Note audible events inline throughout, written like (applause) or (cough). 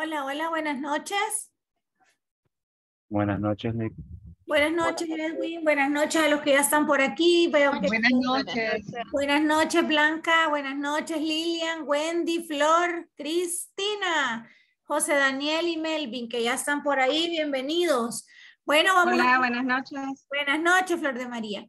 Hola, hola, buenas noches. Buenas noches, Nick. Buenas noches, Edwin. Buenas noches a los que ya están por aquí. Buenas noches. Buenas noches, Blanca. Buenas noches, Lilian, Wendy, Flor, Cristina, José Daniel y Melvin, que ya están por ahí. Bienvenidos. Bueno, vamos. Hola, buenas noches. Buenas noches, Flor de María.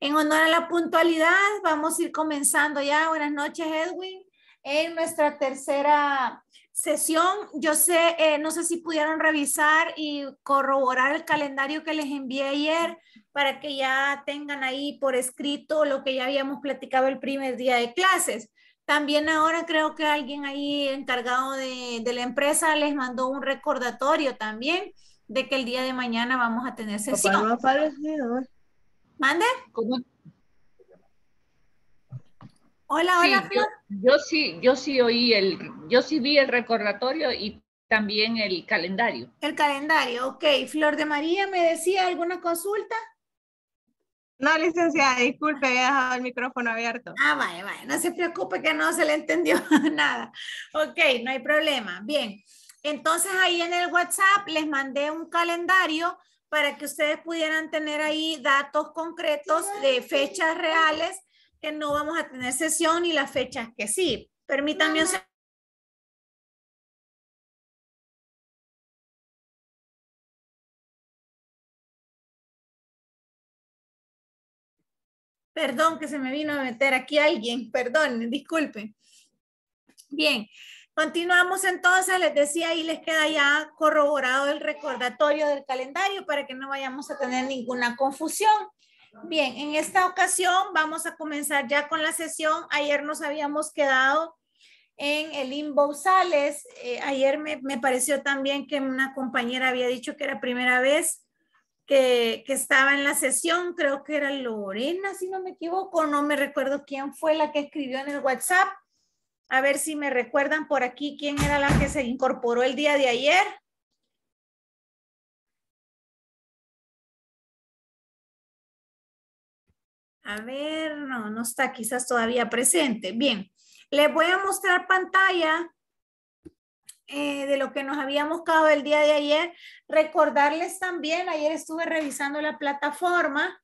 En honor a la puntualidad, vamos a ir comenzando ya. Buenas noches, Edwin. En nuestra tercera sesión. Yo sé, eh, no sé si pudieron revisar y corroborar el calendario que les envié ayer para que ya tengan ahí por escrito lo que ya habíamos platicado el primer día de clases. También ahora creo que alguien ahí encargado de, de la empresa les mandó un recordatorio también de que el día de mañana vamos a tener sesión. ¿Mande? ¿Cómo? Hola, hola, Flor. Yo, sí, yo sí oí el, yo sí vi el recordatorio y también el calendario. El calendario, ok. Flor de María, ¿me decía alguna consulta? No, licenciada, disculpe, había dejado el micrófono abierto. Ah, vaya, vaya, no se preocupe que no se le entendió (laughs) nada. Ok, no hay problema. Bien, entonces ahí en el WhatsApp les mandé un calendario para que ustedes pudieran tener ahí datos concretos de fechas reales que no vamos a tener sesión y las fechas que sí. Permítanme Perdón que se me vino a meter aquí alguien, perdón, disculpen. Bien, continuamos entonces, les decía, ahí les queda ya corroborado el recordatorio del calendario para que no vayamos a tener ninguna confusión. Bien, en esta ocasión vamos a comenzar ya con la sesión. Ayer nos habíamos quedado en el Sales. Eh, ayer me, pareció también que una compañera había dicho que era primera vez que, que estaba en la sesión. Creo que era Lorena, si no me equivoco. No me recuerdo quién fue la que escribió en el WhatsApp. A ver si me recuerdan por aquí quién era la que se incorporó el día de ayer. A ver, no, no está quizás todavía presente. Bien, les voy a mostrar pantalla eh, de lo que nos habíamos quedado el día de ayer. Recordarles también, ayer estuve revisando la plataforma,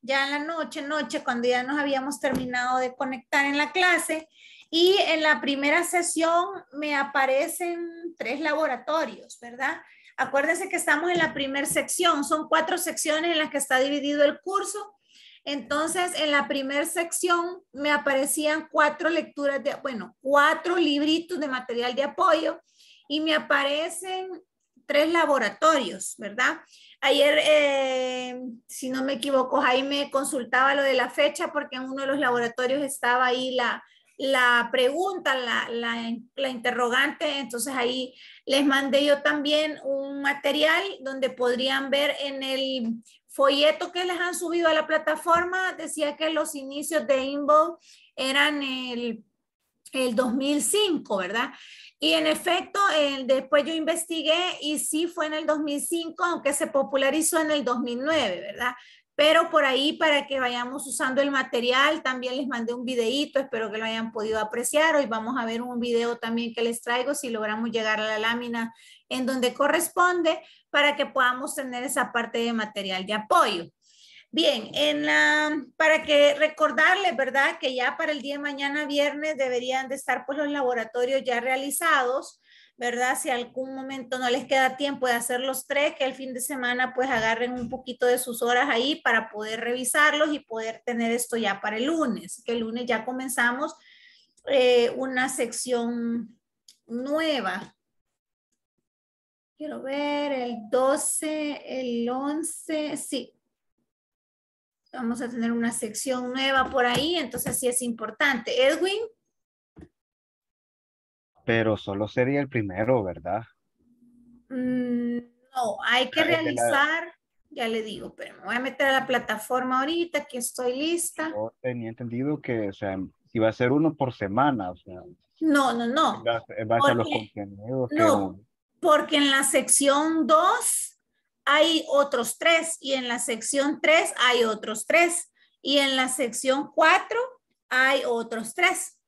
ya en la noche, noche, cuando ya nos habíamos terminado de conectar en la clase. Y en la primera sesión me aparecen tres laboratorios, ¿verdad? Acuérdense que estamos en la primera sección, son cuatro secciones en las que está dividido el curso entonces, en la primera sección me aparecían cuatro lecturas de, bueno, cuatro libritos de material de apoyo y me aparecen tres laboratorios, ¿verdad? Ayer, eh, si no me equivoco, Jaime consultaba lo de la fecha porque en uno de los laboratorios estaba ahí la, pregunta, la, interrogante, entonces ahí les mandé yo también un material donde podrían ver en el folleto que les han subido a la plataforma decía que los inicios de Inbox eran el, el 2005, ¿verdad? Y en efecto, después yo investigué y sí fue en el 2005, aunque se popularizó en el 2009, ¿verdad? pero por ahí para que vayamos usando el material, también les mandé un videito, espero que lo hayan podido apreciar. Hoy vamos a ver un video también que les traigo si logramos llegar a la lámina en donde corresponde para que podamos tener esa parte de material de apoyo. Bien, en para que recordarles, ¿verdad? Que ya para el día de mañana, viernes, deberían de estar pues los laboratorios ya realizados ¿verdad? Si algún momento no les queda tiempo de hacer los tres, que el fin de semana pues agarren un poquito de sus horas ahí para poder revisarlos y poder tener esto ya para el lunes, que el lunes ya comenzamos eh, una sección nueva. Quiero ver, el 12, el 11, sí. Vamos a tener una sección nueva por ahí, entonces sí es importante. Edwin pero solo sería el primero, ¿verdad? Mm, no, hay que realizar, ya le digo, pero me voy a meter a la plataforma ahorita, que estoy lista. Yo tenía entendido que, o sea, va a ser uno por semana, o sea. No, no, no. Va a los contenidos. No, porque en la sección 2 hay otros tres, y en la sección 3 hay otros tres, y en la sección 4 hay otros tres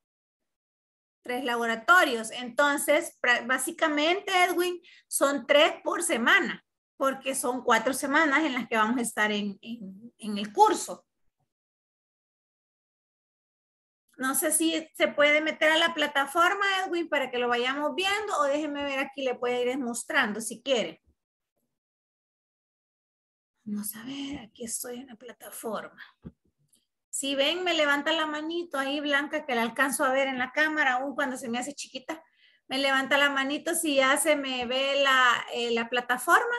tres laboratorios. Entonces, básicamente, Edwin, son tres por semana, porque son cuatro semanas en las que vamos a estar en, el curso. No sé si se puede meter a la plataforma, Edwin, para que lo vayamos viendo o déjeme ver aquí, le puede ir mostrando si quiere. Vamos a ver, aquí estoy en la plataforma. Si ven, me levanta la manito ahí blanca que la alcanzo a ver en la cámara, aún cuando se me hace chiquita. Me levanta la manito si ya se me ve la, eh, la plataforma.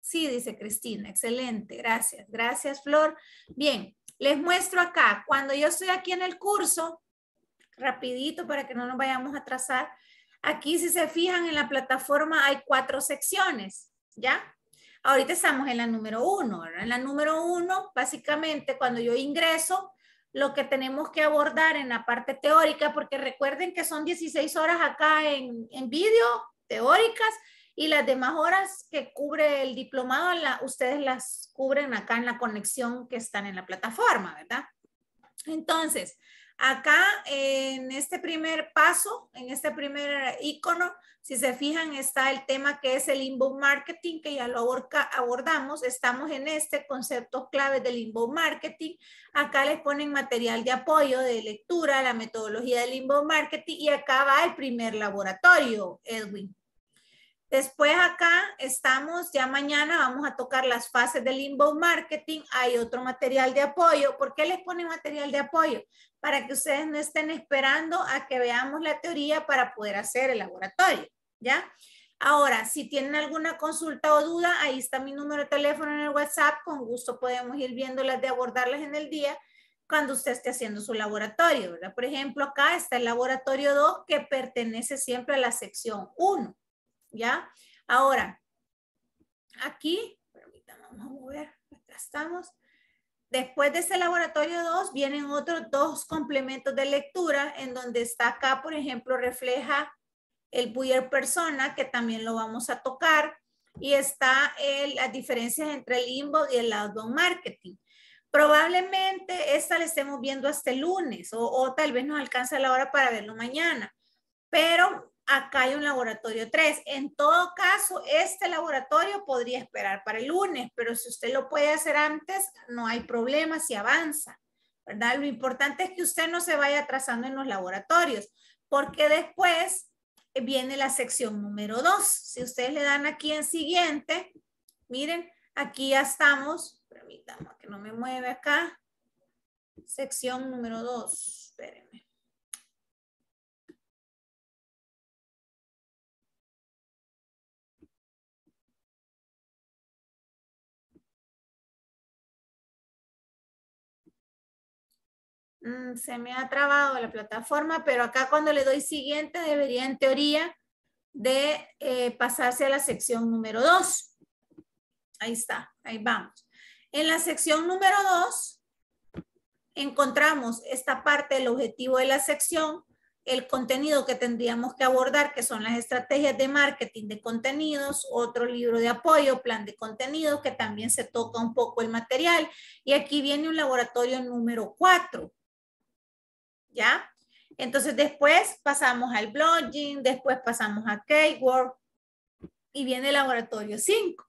Sí, dice Cristina, excelente, gracias, gracias Flor. Bien, les muestro acá, cuando yo estoy aquí en el curso, rapidito para que no nos vayamos a trazar, aquí si se fijan en la plataforma hay cuatro secciones, ¿ya? Ahorita estamos en la número uno, ¿verdad? En la número uno, básicamente, cuando yo ingreso, lo que tenemos que abordar en la parte teórica, porque recuerden que son 16 horas acá en, en vídeo, teóricas, y las demás horas que cubre el diplomado, ustedes las cubren acá en la conexión que están en la plataforma, ¿verdad? Entonces, Acá en este primer paso, en este primer icono, si se fijan, está el tema que es el inbound marketing, que ya lo abordamos. Estamos en este concepto clave del inbound marketing. Acá les ponen material de apoyo, de lectura, la metodología del inbound marketing y acá va el primer laboratorio, Edwin. Después acá estamos, ya mañana vamos a tocar las fases del inbound marketing. Hay otro material de apoyo. ¿Por qué les ponen material de apoyo? para que ustedes no estén esperando a que veamos la teoría para poder hacer el laboratorio, ¿ya? Ahora, si tienen alguna consulta o duda, ahí está mi número de teléfono en el WhatsApp, con gusto podemos ir viéndolas de abordarlas en el día cuando usted esté haciendo su laboratorio, ¿verdad? Por ejemplo, acá está el laboratorio 2 que pertenece siempre a la sección 1, ¿ya? Ahora, aquí, permítanme, vamos a mover, acá estamos. Después de ese laboratorio 2 vienen otros dos complementos de lectura en donde está acá, por ejemplo, refleja el Buyer persona, que también lo vamos a tocar, y está las diferencias entre el limbo y el outbound marketing. Probablemente esta la estemos viendo hasta el lunes o, tal vez nos alcance la hora para verlo mañana, pero acá hay un laboratorio 3. En todo caso, este laboratorio podría esperar para el lunes, pero si usted lo puede hacer antes, no hay problema si avanza, ¿verdad? Lo importante es que usted no se vaya atrasando en los laboratorios, porque después viene la sección número 2. Si ustedes le dan aquí en siguiente, miren, aquí ya estamos, Permítanme que no me mueva acá, sección número 2, espérenme. Mm, se me ha trabado la plataforma, pero acá cuando le doy siguiente debería en teoría de eh, pasarse a la sección número 2. Ahí está, ahí vamos. En la sección número 2 encontramos esta parte, el objetivo de la sección, el contenido que tendríamos que abordar, que son las estrategias de marketing de contenidos, otro libro de apoyo, plan de contenidos que también se toca un poco el material. Y aquí viene un laboratorio número 4. ¿ya? Entonces después pasamos al blogging, después pasamos a Keyword y viene el laboratorio 5.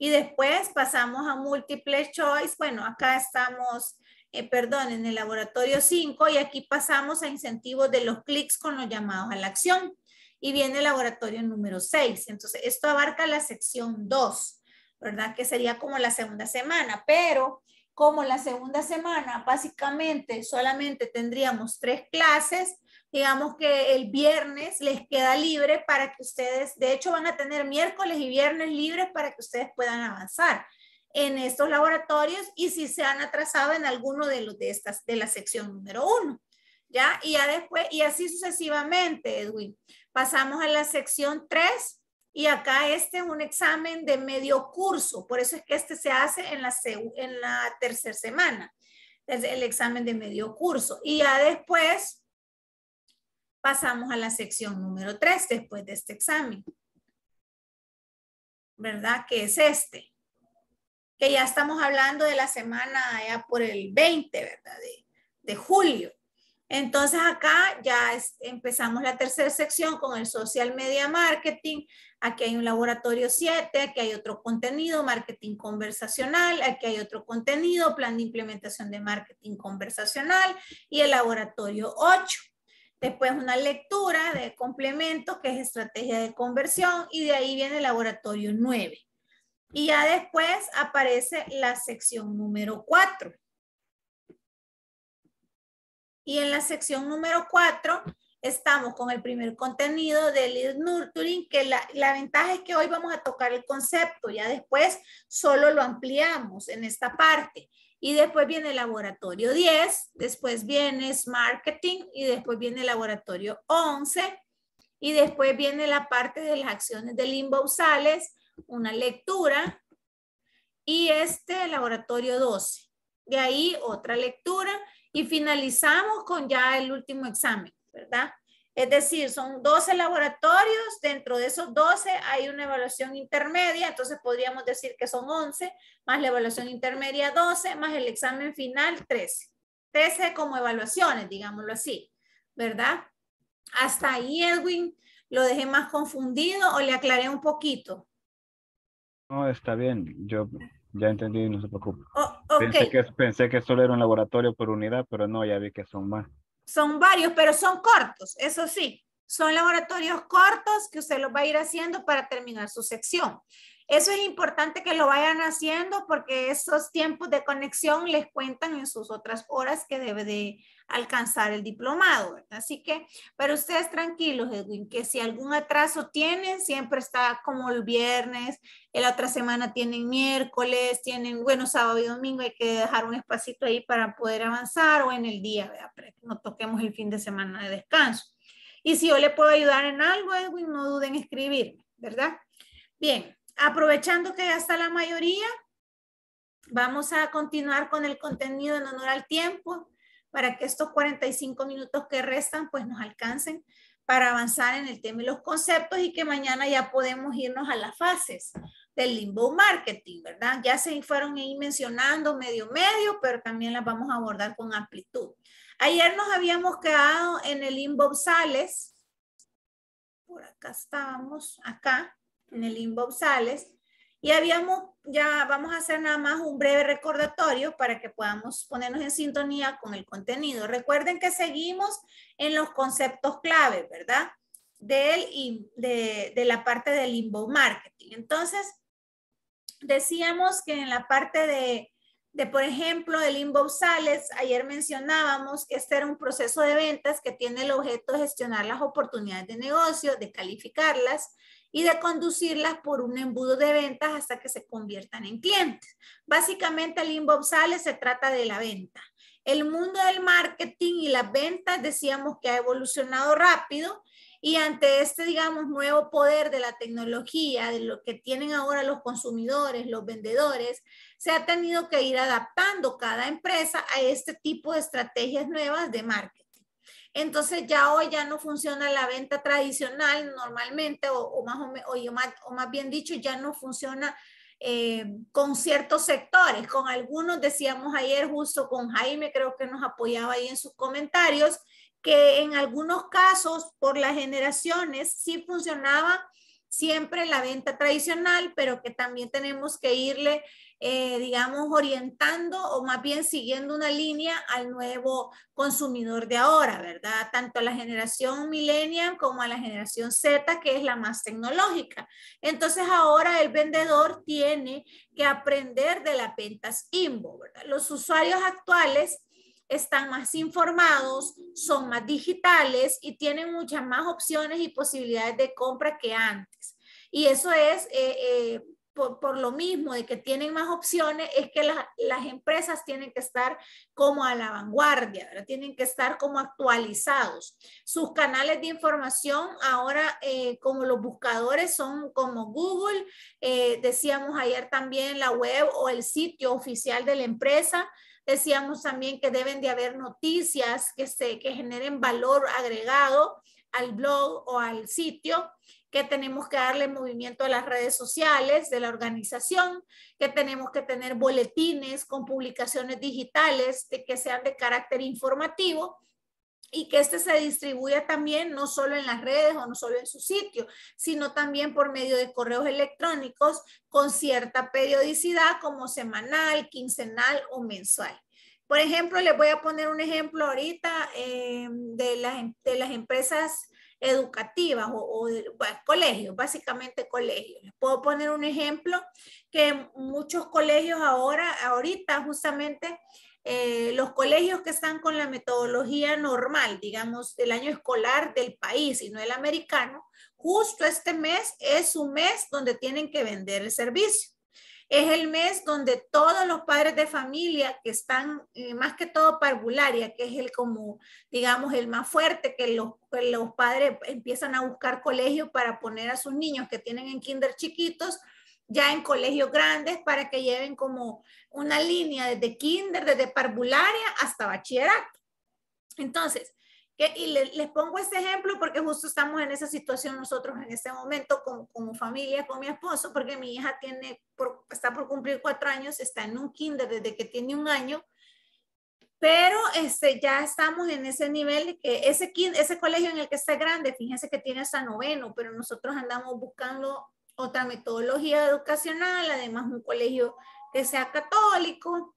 Y después pasamos a Multiple choice. Bueno, acá estamos, eh, perdón, en el laboratorio 5 y aquí pasamos a incentivos de los clics con los llamados a la acción. Y viene el laboratorio número 6. Entonces, esto abarca la sección 2, ¿verdad? Que sería como la segunda semana, pero como la segunda semana básicamente solamente tendríamos tres clases, digamos que el viernes les queda libre para que ustedes, de hecho van a tener miércoles y viernes libres para que ustedes puedan avanzar en estos laboratorios y si se han atrasado en alguno de los de estas, de la sección número uno. ¿Ya? Y ya después, y así sucesivamente, Edwin. Pasamos a la sección tres, y acá este es un examen de medio curso, por eso es que este se hace en la, en la tercera semana, es el examen de medio curso. Y ya después pasamos a la sección número 3 después de este examen. ¿Verdad? Que es este. Que ya estamos hablando de la semana ya por el 20, ¿verdad? De, de julio. Entonces acá ya empezamos la tercera sección con el social media marketing. Aquí hay un laboratorio 7, aquí hay otro contenido, marketing conversacional, aquí hay otro contenido, plan de implementación de marketing conversacional y el laboratorio 8. Después una lectura de complementos que es estrategia de conversión y de ahí viene el laboratorio 9. Y ya después aparece la sección número 4 y en la sección número 4 estamos con el primer contenido del nurturing, que la, la, ventaja es que hoy vamos a tocar el concepto, ya después solo lo ampliamos en esta parte. Y después viene el laboratorio 10, después viene marketing y después viene el laboratorio 11 y después viene la parte de las acciones de Limbo Sales, una lectura y este laboratorio 12. De ahí otra lectura y finalizamos con ya el último examen, ¿verdad? Es decir, son 12 laboratorios, dentro de esos 12 hay una evaluación intermedia, entonces podríamos decir que son 11, más la evaluación intermedia 12, más el examen final 13. 13 como evaluaciones, digámoslo así, ¿verdad? Hasta ahí, Edwin, ¿lo dejé más confundido o le aclaré un poquito? No, está bien. Yo ya entendí, no se preocupe. Oh, pensé, que, pensé que solo era un laboratorio por unidad, pero no, ya vi que son más. Son varios, pero son cortos, eso sí. Son laboratorios cortos que usted los va a ir haciendo para terminar su sección. Eso es importante que lo vayan haciendo porque esos tiempos de conexión les cuentan en sus otras horas que debe de alcanzar el diplomado. Así que, pero ustedes tranquilos, Edwin, que si algún atraso tienen, siempre está como el viernes, la otra semana tienen miércoles, tienen, bueno, sábado y domingo hay que dejar un espacito ahí para poder avanzar o en el día, ¿verdad? no toquemos el fin de semana de descanso. Y si yo le puedo ayudar en algo, Edwin, no duden en escribirme, ¿verdad? Bien, aprovechando que ya está la mayoría, vamos a continuar con el contenido en honor al tiempo para que estos 45 minutos que restan pues nos alcancen para avanzar en el tema y los conceptos y que mañana ya podemos irnos a las fases del limbo marketing, ¿verdad? Ya se fueron ahí mencionando medio medio, pero también las vamos a abordar con amplitud. Ayer nos habíamos quedado en el limbo Sales, por acá estábamos, acá, el en Inbox Sales, Y habíamos, ya vamos a hacer nada más un breve recordatorio para que podamos ponernos en sintonía con el contenido. Recuerden que seguimos en los conceptos clave, ¿verdad? de, de la parte del inbound marketing. Entonces, decíamos que en la parte de, por ejemplo, del inbound sales, ayer mencionábamos que este era un proceso de ventas que tiene el objeto de gestionar las oportunidades de negocio, de calificarlas, y de conducirlas por un embudo de ventas hasta que se conviertan en clientes. Básicamente el inbox sale, se trata de la venta. El mundo del marketing y las ventas decíamos que ha evolucionado rápido y ante este, digamos, nuevo poder de la tecnología, de lo que tienen ahora los consumidores, los vendedores, se ha tenido que ir adaptando cada empresa a este tipo de estrategias nuevas de marketing. Entonces ya hoy ya no funciona la venta tradicional normalmente, o, más, o, más, bien dicho, ya no funciona eh, con ciertos sectores. Con algunos decíamos ayer, justo con Jaime, creo que nos apoyaba ahí en sus comentarios, que en algunos casos por las generaciones sí funcionaba siempre la venta tradicional, pero que también tenemos que irle eh, digamos, orientando o más bien siguiendo una línea al nuevo consumidor de ahora, ¿verdad? Tanto a la generación millennial como a la generación Z, que es la más tecnológica. Entonces ahora el vendedor tiene que aprender de las ventas INBO, ¿verdad? Los usuarios actuales están más informados, son más digitales y tienen muchas más opciones y posibilidades de compra que antes. Y eso es... Eh, eh por, lo mismo de que tienen más opciones, es que las empresas tienen que estar como a la vanguardia, tienen que estar como actualizados. Sus canales de información ahora, eh, como los buscadores, son como Google, eh, decíamos ayer también la web o el sitio oficial de la empresa. Decíamos también que deben de haber noticias que, se, que generen valor agregado al blog o al sitio que tenemos que darle movimiento a las redes sociales de la organización, que tenemos que tener boletines con publicaciones digitales que sean de carácter informativo y que este se distribuya también no solo en las redes o no solo en su sitio, sino también por medio de correos electrónicos con cierta periodicidad como semanal, quincenal o mensual. Por ejemplo, les voy a poner un ejemplo ahorita eh, de, las, em, de las empresas educativas o, pues, colegios, básicamente colegios. Les puedo poner un ejemplo que muchos colegios ahora, ahorita justamente, eh, los colegios que están con la metodología normal, digamos, del año escolar del país y no el americano, justo este mes es un mes donde tienen que vender el servicio. Es el mes donde todos los padres de familia que están eh, más que todo parvularia, que es el como, digamos, el más fuerte, que los, los padres empiezan a buscar colegio para poner a sus niños que tienen en kinder chiquitos, ya en colegios grandes para que lleven como una línea desde kinder, desde parvularia hasta bachillerato. Entonces, y les pongo este ejemplo porque justo estamos en esa situación nosotros en este momento como familia, con mi esposo, porque mi hija tiene está por cumplir cuatro años, está en un kinder desde que tiene un año, pero este, ya estamos en ese nivel que ese, ese colegio en el que está grande, fíjense que tiene hasta noveno, pero nosotros andamos buscando otra metodología educacional, además un colegio que sea católico,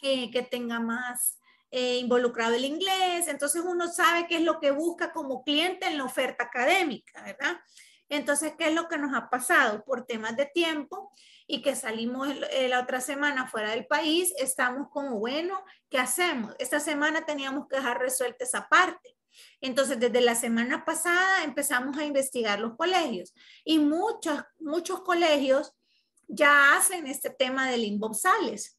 que tenga más eh, involucrado el inglés, entonces uno sabe qué es lo que busca como cliente en la oferta académica, ¿verdad? Entonces, ¿qué es lo que nos ha pasado? Por temas de tiempo y que salimos eh, la otra semana fuera del país, estamos como, bueno, ¿qué hacemos? Esta semana teníamos que dejar resuelta esa parte. Entonces, desde la semana pasada empezamos a investigar los colegios y muchos, muchos colegios ya hacen este tema del sales.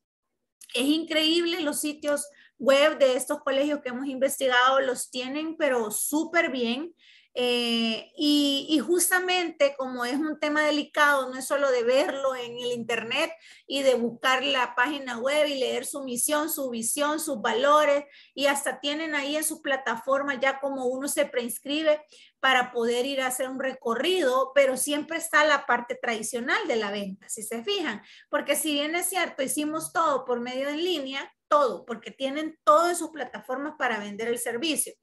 Es increíble los sitios web de estos colegios que hemos investigado los tienen, pero súper bien. Eh, y, justamente como es un tema delicado, no es solo de verlo en el Internet y de buscar la página web y leer su misión, su visión, sus valores, y hasta tienen ahí en su plataforma ya como uno se preinscribe para poder ir a hacer un recorrido, pero siempre está la parte tradicional de la venta, si se fijan, porque si bien es cierto, hicimos todo por medio en línea, todo, porque tienen todas sus plataformas para vender el servicio,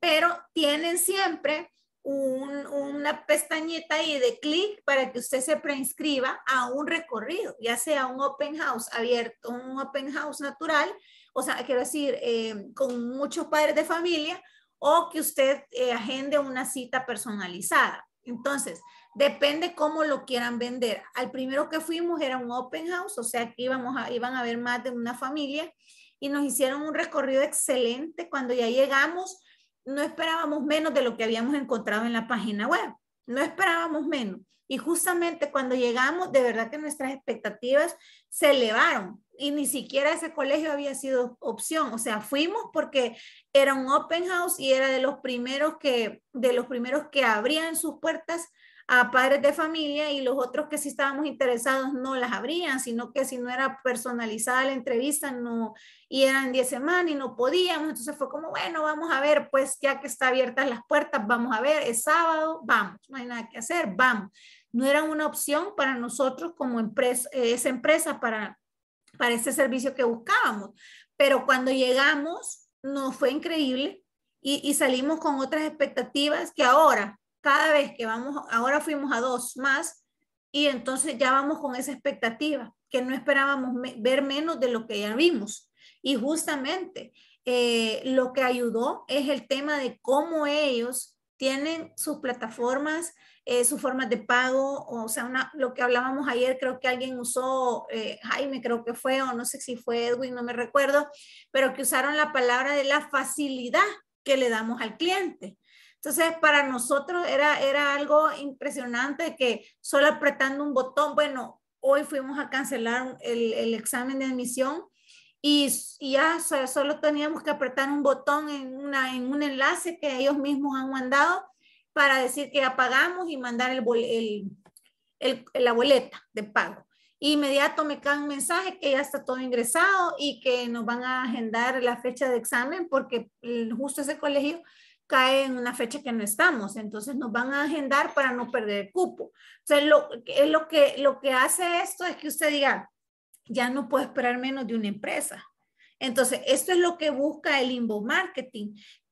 pero tienen siempre una pestañita ahí de clic para que usted se preinscriba a un recorrido, ya sea un open house abierto, un open house natural, o sea, quiero decir, eh, con muchos padres de familia, o que usted eh, agende una cita personalizada. Entonces, depende cómo lo quieran vender. Al primero que fuimos era un open house, o sea que iban a ver más de una familia y nos hicieron un recorrido excelente. Cuando ya llegamos, no esperábamos menos de lo que habíamos encontrado en la página web, no esperábamos menos. Y justamente cuando llegamos, de verdad que nuestras expectativas se elevaron y ni siquiera ese colegio había sido opción. O sea, fuimos porque era un open house y era de los primeros que, de los primeros que abrían sus puertas a padres de familia y los otros que sí estábamos interesados no las abrían, sino que si no era personalizada la entrevista, no, y eran 10 semanas y no podíamos, entonces fue como, bueno, vamos a ver, pues ya que está abiertas las puertas, vamos a ver, es sábado, vamos, no hay nada que hacer, vamos no eran una opción para nosotros como empresa, eh, esa empresa para, para ese servicio que buscábamos. Pero cuando llegamos, nos fue increíble y, salimos con otras expectativas que ahora, cada vez que vamos, ahora fuimos a dos más y entonces ya vamos con esa expectativa, que no esperábamos ver menos de lo que ya vimos. Y justamente eh, lo que ayudó es el tema de cómo ellos tienen sus plataformas eh, sus formas de pago, o sea, lo que hablábamos ayer, creo que alguien usó, eh, Jaime creo que fue, o no sé si fue Edwin, no me recuerdo, pero que usaron la palabra de la facilidad que le damos al cliente. Entonces, para nosotros era, era algo impresionante que solo apretando un botón, bueno, hoy fuimos a cancelar el, examen de admisión y, ya solo teníamos que apretar un botón en, una, en un enlace que ellos mismos han mandado para decir que apagamos y mandar el, la boleta de pago. Inmediato me cae un mensaje que ya está todo ingresado y que nos van a agendar la fecha de examen porque justo ese colegio cae en una fecha que no estamos, entonces nos van a agendar para no perder el cupo. O lo, es lo, que, lo que hace esto es que usted diga, ya no puedo esperar menos de una empresa. Entonces, esto es lo que busca el inbound marketing,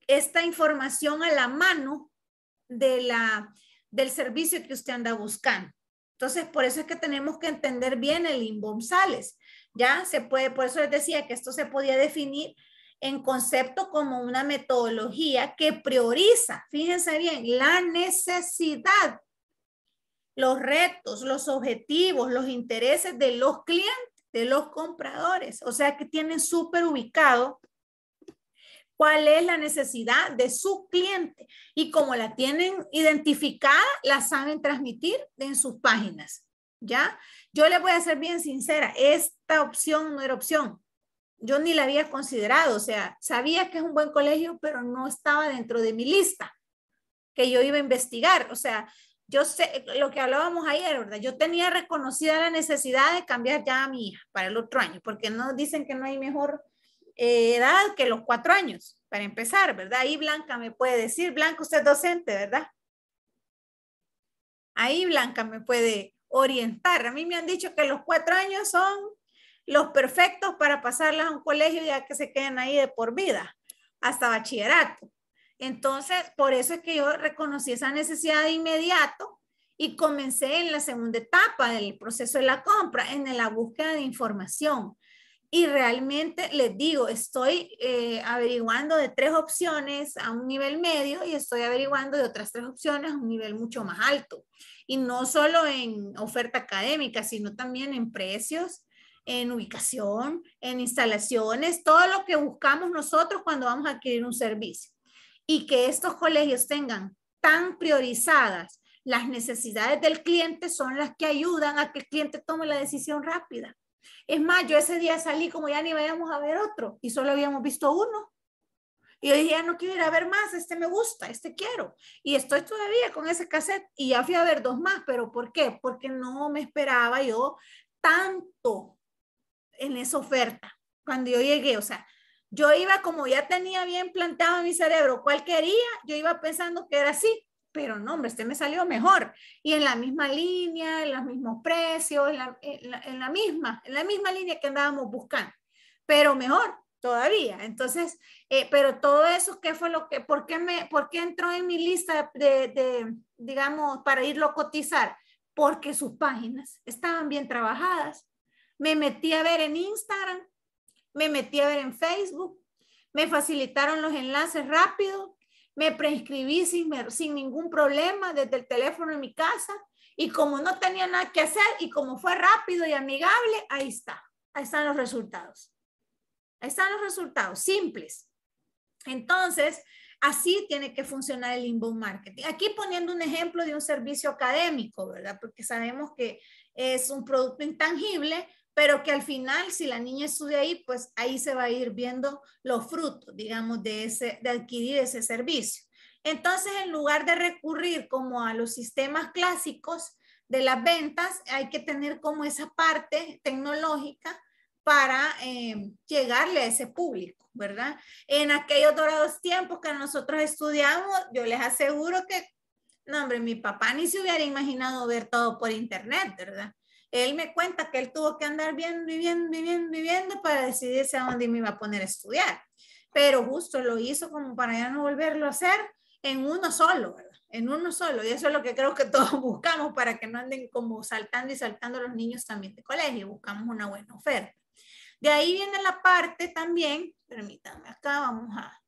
esta información a la mano de la, del servicio que usted anda buscando. Entonces, por eso es que tenemos que entender bien el Limbom Sales. Ya se puede, por eso les decía que esto se podía definir en concepto como una metodología que prioriza, fíjense bien, la necesidad, los retos, los objetivos, los intereses de los clientes, de los compradores. O sea que tienen súper ubicado cuál es la necesidad de su cliente y como la tienen identificada, la saben transmitir en sus páginas. ¿Ya? Yo le voy a ser bien sincera, esta opción no era opción. Yo ni la había considerado, o sea, sabía que es un buen colegio, pero no estaba dentro de mi lista que yo iba a investigar. O sea, yo sé lo que hablábamos ayer, ¿verdad? Yo tenía reconocida la necesidad de cambiar ya a mi hija para el otro año, porque no dicen que no hay mejor eh, edad que los cuatro años, para empezar, ¿verdad? Ahí Blanca me puede decir, Blanca, usted es docente, ¿verdad? Ahí Blanca me puede orientar. A mí me han dicho que los cuatro años son los perfectos para pasarlas a un colegio ya que se queden ahí de por vida, hasta bachillerato. Entonces, por eso es que yo reconocí esa necesidad de inmediato y comencé en la segunda etapa del proceso de la compra, en la búsqueda de información. Y realmente les digo, estoy eh, averiguando de tres opciones a un nivel medio y estoy averiguando de otras tres opciones a un nivel mucho más alto. Y no solo en oferta académica, sino también en precios, en ubicación, en instalaciones, todo lo que buscamos nosotros cuando vamos a adquirir un servicio. Y que estos colegios tengan tan priorizadas las necesidades del cliente son las que ayudan a que el cliente tome la decisión rápida es más, yo ese día salí como ya ni veíamos a ver otro y solo habíamos visto uno. Y yo dije, ya ah, no quiero ir a ver más, este me gusta, este quiero. Y estoy todavía con ese cassette y ya fui a ver dos más, pero ¿por qué? Porque no me esperaba yo tanto en esa oferta cuando yo llegué. O sea, yo iba como ya tenía bien plantado en mi cerebro cuál quería, yo iba pensando que era así pero no, hombre, este me salió mejor. Y en la misma línea, en los mismos precios, en la, misma, en la misma línea que andábamos buscando, pero mejor todavía. Entonces, eh, pero todo eso, ¿qué fue lo que, por qué, me, por entró en mi lista de, de, digamos, para irlo a cotizar? Porque sus páginas estaban bien trabajadas. Me metí a ver en Instagram, me metí a ver en Facebook, me facilitaron los enlaces rápido, me prescribí sin, ningún problema desde el teléfono en mi casa y como no tenía nada que hacer y como fue rápido y amigable, ahí está, ahí están los resultados. Ahí están los resultados, simples. Entonces, así tiene que funcionar el inbound marketing. Aquí poniendo un ejemplo de un servicio académico, ¿verdad? Porque sabemos que es un producto intangible, pero que al final, si la niña estudia ahí, pues ahí se va a ir viendo los frutos, digamos, de, ese, de adquirir ese servicio. Entonces, en lugar de recurrir como a los sistemas clásicos de las ventas, hay que tener como esa parte tecnológica para eh, llegarle a ese público, ¿verdad? En aquellos dorados tiempos que nosotros estudiamos, yo les aseguro que, no, hombre, mi papá ni se hubiera imaginado ver todo por internet, ¿verdad? Él me cuenta que él tuvo que andar viendo, viviendo, viviendo, viviendo para decidirse a dónde me iba a poner a estudiar. Pero justo lo hizo como para ya no volverlo a hacer en uno solo, ¿verdad? En uno solo. Y eso es lo que creo que todos (laughs) buscamos para que no anden como saltando y saltando los niños también de colegio. Buscamos una buena oferta. De ahí viene la parte también, permítanme acá, vamos a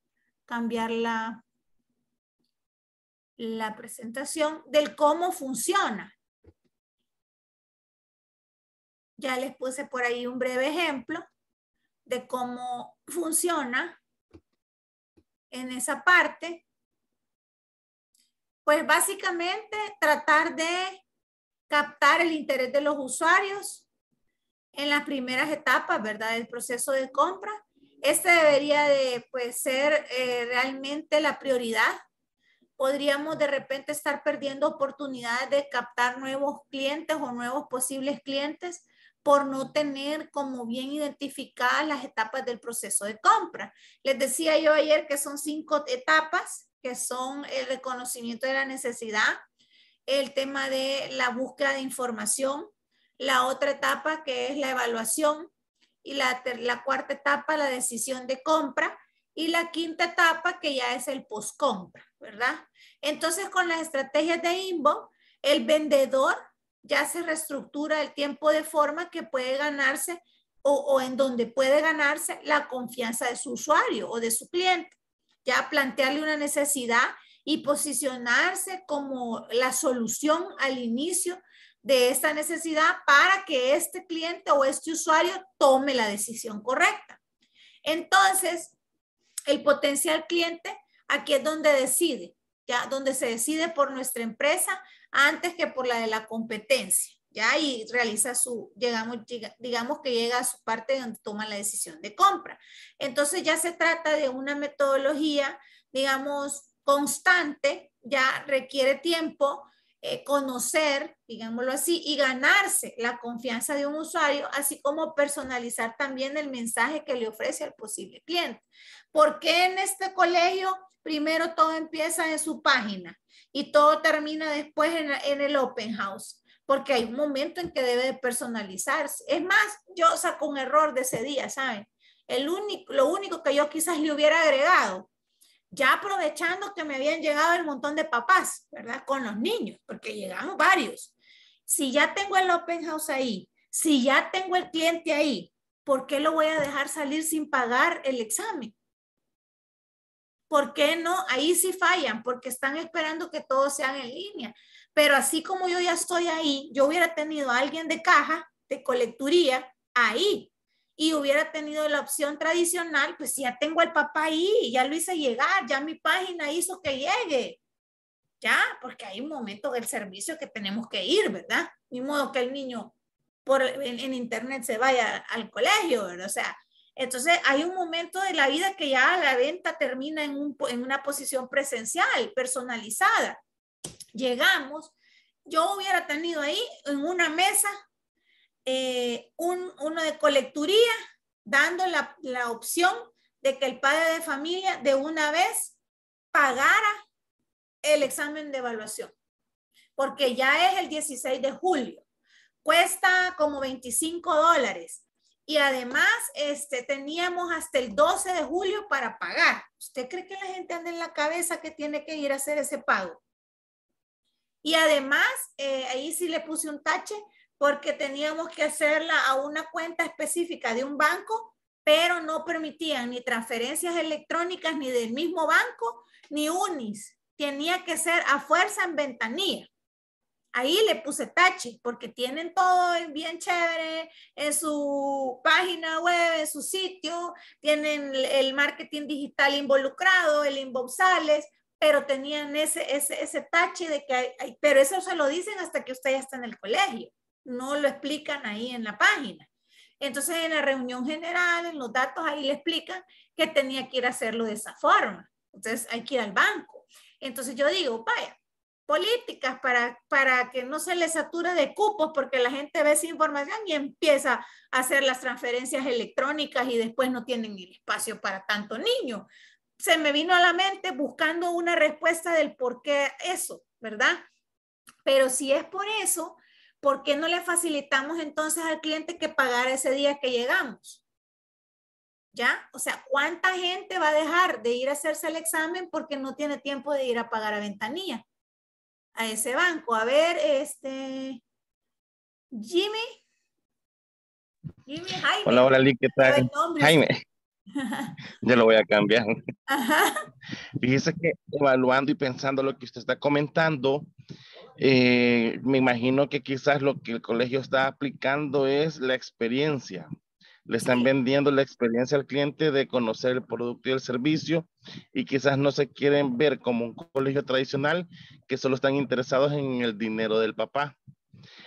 cambiar la, la presentación del cómo funciona. Ya les puse por ahí un breve ejemplo de cómo funciona en esa parte. Pues básicamente tratar de captar el interés de los usuarios en las primeras etapas, ¿verdad? Del proceso de compra. Este debería de pues, ser eh, realmente la prioridad. Podríamos de repente estar perdiendo oportunidades de captar nuevos clientes o nuevos posibles clientes por no tener como bien identificadas las etapas del proceso de compra. Les decía yo ayer que son cinco etapas, que son el reconocimiento de la necesidad, el tema de la búsqueda de información, la otra etapa que es la evaluación y la, cuarta etapa la decisión de compra y la quinta etapa que ya es el post-compra, ¿verdad? Entonces con las estrategias de imbo el vendedor ya se reestructura el tiempo de forma que puede ganarse o, en donde puede ganarse la confianza de su usuario o de su cliente. Ya plantearle una necesidad y posicionarse como la solución al inicio de esta necesidad para que este cliente o este usuario tome la decisión correcta. Entonces, el potencial cliente aquí es donde decide, ya donde se decide por nuestra empresa antes que por la de la competencia, ¿ya? Y realiza su, llegamos, digamos que llega a su parte donde toma la decisión de compra. Entonces ya se trata de una metodología, digamos, constante, ya requiere tiempo, eh, conocer, digámoslo así, y ganarse la confianza de un usuario, así como personalizar también el mensaje que le ofrece al posible cliente. ¿Por qué en este colegio primero todo empieza en su página y todo termina después en, el open house? Porque hay un momento en que debe personalizarse. Es más, yo saco un error de ese día, ¿saben? El único, lo único que yo quizás le hubiera agregado ya aprovechando que me habían llegado el montón de papás, ¿verdad? Con los niños, porque llegaron varios. Si ya tengo el open house ahí, si ya tengo el cliente ahí, ¿por qué lo voy a dejar salir sin pagar el examen? ¿Por qué no? Ahí sí fallan, porque están esperando que todos sean en línea. Pero así como yo ya estoy ahí, yo hubiera tenido a alguien de caja, de colecturía, ahí, y hubiera tenido la opción tradicional, pues ya tengo al papá ahí, ya lo hice llegar, ya mi página hizo que llegue. Ya, porque hay un momento del servicio que tenemos que ir, ¿verdad? Ni modo que el niño por, en, internet se vaya al colegio, ¿verdad? O sea, entonces hay un momento de la vida que ya la venta termina en, en una posición presencial, personalizada. Llegamos, yo hubiera tenido ahí en una mesa eh, uno de colecturía, dando la, opción de que el padre de familia de una vez pagara el examen de evaluación, porque ya es el 16 de julio. Cuesta como 25 dólares. Y además, este, teníamos hasta el 12 de julio para pagar. ¿Usted cree que la gente anda en la cabeza que tiene que ir a hacer ese pago? Y además, eh, ahí sí le puse un tache porque teníamos que hacerla a una cuenta específica de un banco, pero no permitían ni transferencias electrónicas ni del mismo banco, ni UNIS. Tenía que ser a fuerza en ventanilla. Ahí le puse tache porque tienen todo bien chévere en su página web, en su sitio, tienen el marketing digital involucrado, el sales, pero tenían ese, ese, ese tache de que hay, pero eso se lo dicen hasta que usted ya está en el colegio no lo explican ahí en la página. Entonces, en la reunión general, en los datos, ahí le explican que tenía que ir a hacerlo de esa forma. Entonces, hay que ir al banco. Entonces, yo digo, vaya, políticas para, para que no se les sature de cupos, porque la gente ve esa información y empieza a hacer las transferencias electrónicas y después no tienen el espacio para tanto niño. Se me vino a la mente buscando una respuesta del por qué eso, ¿verdad? Pero si es por eso, ¿por qué no le facilitamos entonces al cliente que pagar ese día que llegamos? ¿Ya? O sea, ¿cuánta gente va a dejar de ir a hacerse el examen porque no tiene tiempo de ir a pagar a ventanilla? A ese banco. A ver, este. Jimmy. Jimmy, Jaime. Hola, hola, ¿qué tal? Jaime. (laughs) ya lo voy a cambiar. Fíjese que evaluando y pensando lo que usted está comentando, eh, me imagino que quizás lo que el colegio está aplicando es la experiencia. Le están vendiendo la experiencia al cliente de conocer el producto y el servicio y quizás no se quieren ver como un colegio tradicional que solo están interesados en el dinero del papá.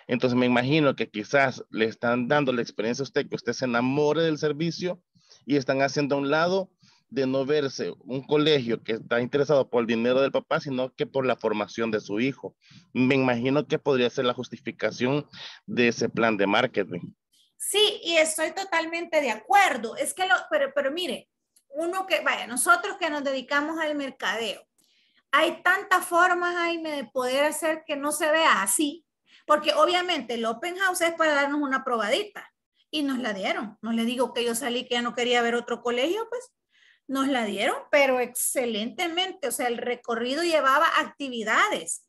Entonces me imagino que quizás le están dando la experiencia a usted, que usted se enamore del servicio y están haciendo a un lado de no verse un colegio que está interesado por el dinero del papá, sino que por la formación de su hijo. Me imagino que podría ser la justificación de ese plan de marketing. Sí, y estoy totalmente de acuerdo. Es que lo, pero, pero mire, uno que, vaya, nosotros que nos dedicamos al mercadeo, hay tantas formas, Jaime, de poder hacer que no se vea así, porque obviamente el open house es para darnos una probadita y nos la dieron. No le digo que yo salí que ya no quería ver otro colegio, pues nos la dieron, pero excelentemente. O sea, el recorrido llevaba actividades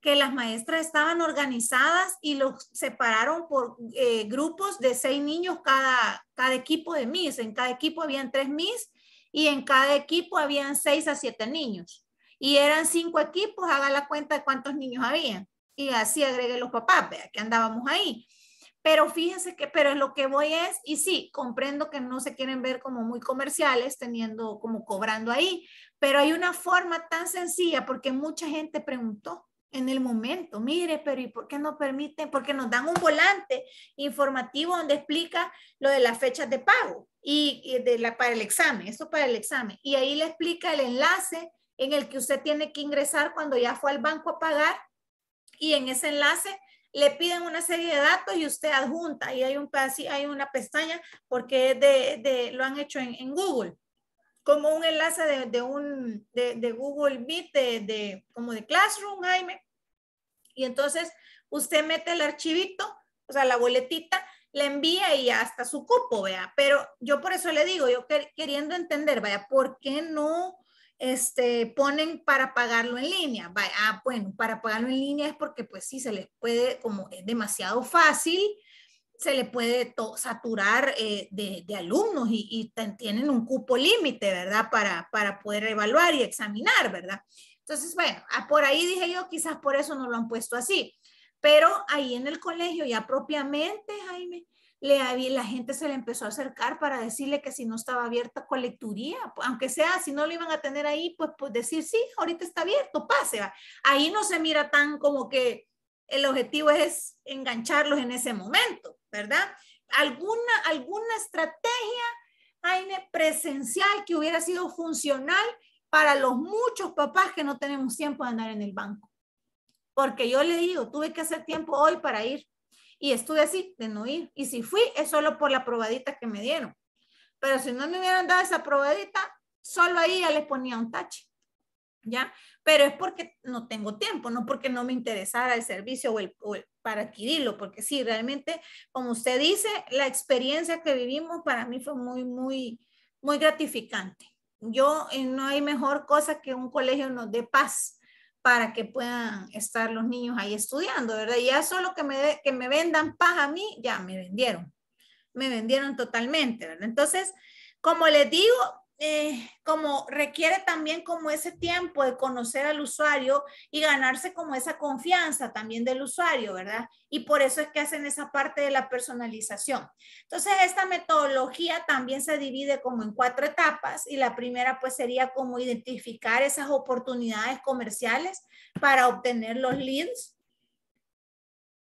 que las maestras estaban organizadas y los separaron por eh, grupos de seis niños cada, cada equipo de mis, En cada equipo habían tres mis y en cada equipo habían seis a siete niños. Y eran cinco equipos, haga la cuenta de cuántos niños habían. Y así agregué los papás, vea que andábamos ahí. Pero fíjese que, pero es lo que voy es, y sí, comprendo que no se quieren ver como muy comerciales, teniendo como cobrando ahí, pero hay una forma tan sencilla porque mucha gente preguntó en el momento, mire, pero ¿y por qué no permiten? Porque nos dan un volante informativo donde explica lo de las fechas de pago y, y de la, para el examen, eso para el examen. Y ahí le explica el enlace en el que usted tiene que ingresar cuando ya fue al banco a pagar y en ese enlace le piden una serie de datos y usted adjunta y hay, un, hay una pestaña porque de, lo han hecho en, Google, como un enlace de, un, de, Google Meet, de, como de Classroom, Jaime. Y entonces usted mete el archivito, o sea, la boletita, la envía y hasta su cupo, vea. Pero yo por eso le digo, yo queriendo entender, vaya, ¿por qué no? este, ponen para pagarlo en línea. Ah, bueno, para pagarlo en línea es porque pues sí, se les puede, como es demasiado fácil, se le puede saturar eh, de, alumnos y, tienen un cupo límite, ¿verdad? Para, para poder evaluar y examinar, ¿verdad? Entonces, bueno, ah, por ahí dije yo, quizás por eso no lo han puesto así, pero ahí en el colegio ya propiamente, Jaime, le la gente se le empezó a acercar para decirle que si no estaba abierta colecturía, aunque sea, si no lo iban a tener ahí, pues, pues decir, sí, ahorita está abierto, pase. Ahí no se mira tan como que el objetivo es engancharlos en ese momento, ¿verdad? Alguna, alguna estrategia, presencial que hubiera sido funcional para los muchos papás que no tenemos tiempo de andar en el banco. Porque yo le digo, tuve que hacer tiempo hoy para ir y estuve así, de no ir. Y si fui, es solo por la probadita que me dieron. Pero si no me hubieran dado esa probadita, solo ahí ya les ponía un tache. ¿Ya? Pero es porque no tengo tiempo, no porque no me interesara el servicio o para adquirirlo, porque sí, realmente, como usted dice, la experiencia que vivimos para mí fue muy, muy, muy gratificante. Yo, eh, no hay mejor cosa que un colegio nos dé paz, para que puedan estar los niños ahí estudiando, ¿verdad? Y ya solo que me, que me vendan paz a mí, ya me vendieron, me vendieron totalmente, ¿verdad? Entonces, como les digo, eh, como requiere también como ese tiempo de conocer al usuario y ganarse como esa confianza también del usuario, ¿verdad? Y por eso es que hacen esa parte de la personalización. Entonces, esta metodología también se divide como en cuatro etapas y la primera pues sería como identificar esas oportunidades comerciales para obtener los leads.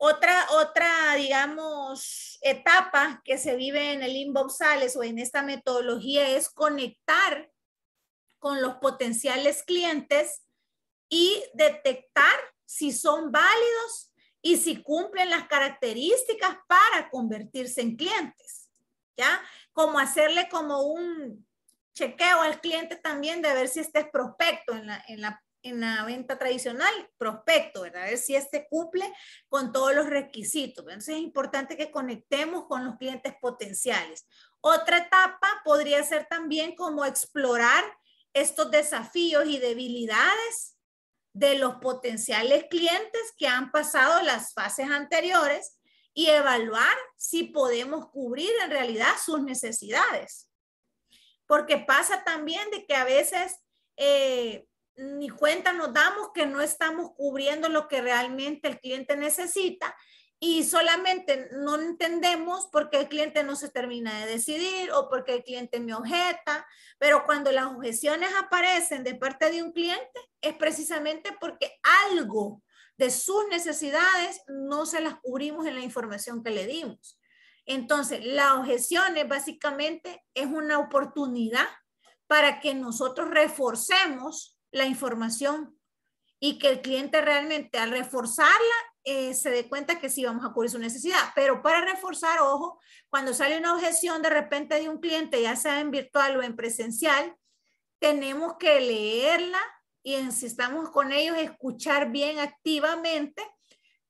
Otra, otra, digamos, etapa que se vive en el inbox sales o en esta metodología es conectar con los potenciales clientes y detectar si son válidos y si cumplen las características para convertirse en clientes, ¿ya? Como hacerle como un chequeo al cliente también de ver si este es prospecto en la, en la venta tradicional, prospecto, ¿verdad? A ver si este cumple con todos los requisitos. Entonces es importante que conectemos con los clientes potenciales. Otra etapa podría ser también como explorar estos desafíos y debilidades de los potenciales clientes que han pasado las fases anteriores y evaluar si podemos cubrir en realidad sus necesidades. Porque pasa también de que a veces eh, ni cuenta nos damos que no estamos cubriendo lo que realmente el cliente necesita y solamente no entendemos por qué el cliente no se termina de decidir o por qué el cliente me objeta, pero cuando las objeciones aparecen de parte de un cliente es precisamente porque algo de sus necesidades no se las cubrimos en la información que le dimos. Entonces, las objeciones básicamente es una oportunidad para que nosotros reforcemos la información y que el cliente realmente al reforzarla eh, se dé cuenta que sí vamos a cubrir su necesidad. Pero para reforzar, ojo, cuando sale una objeción de repente de un cliente, ya sea en virtual o en presencial, tenemos que leerla y si estamos con ellos, escuchar bien activamente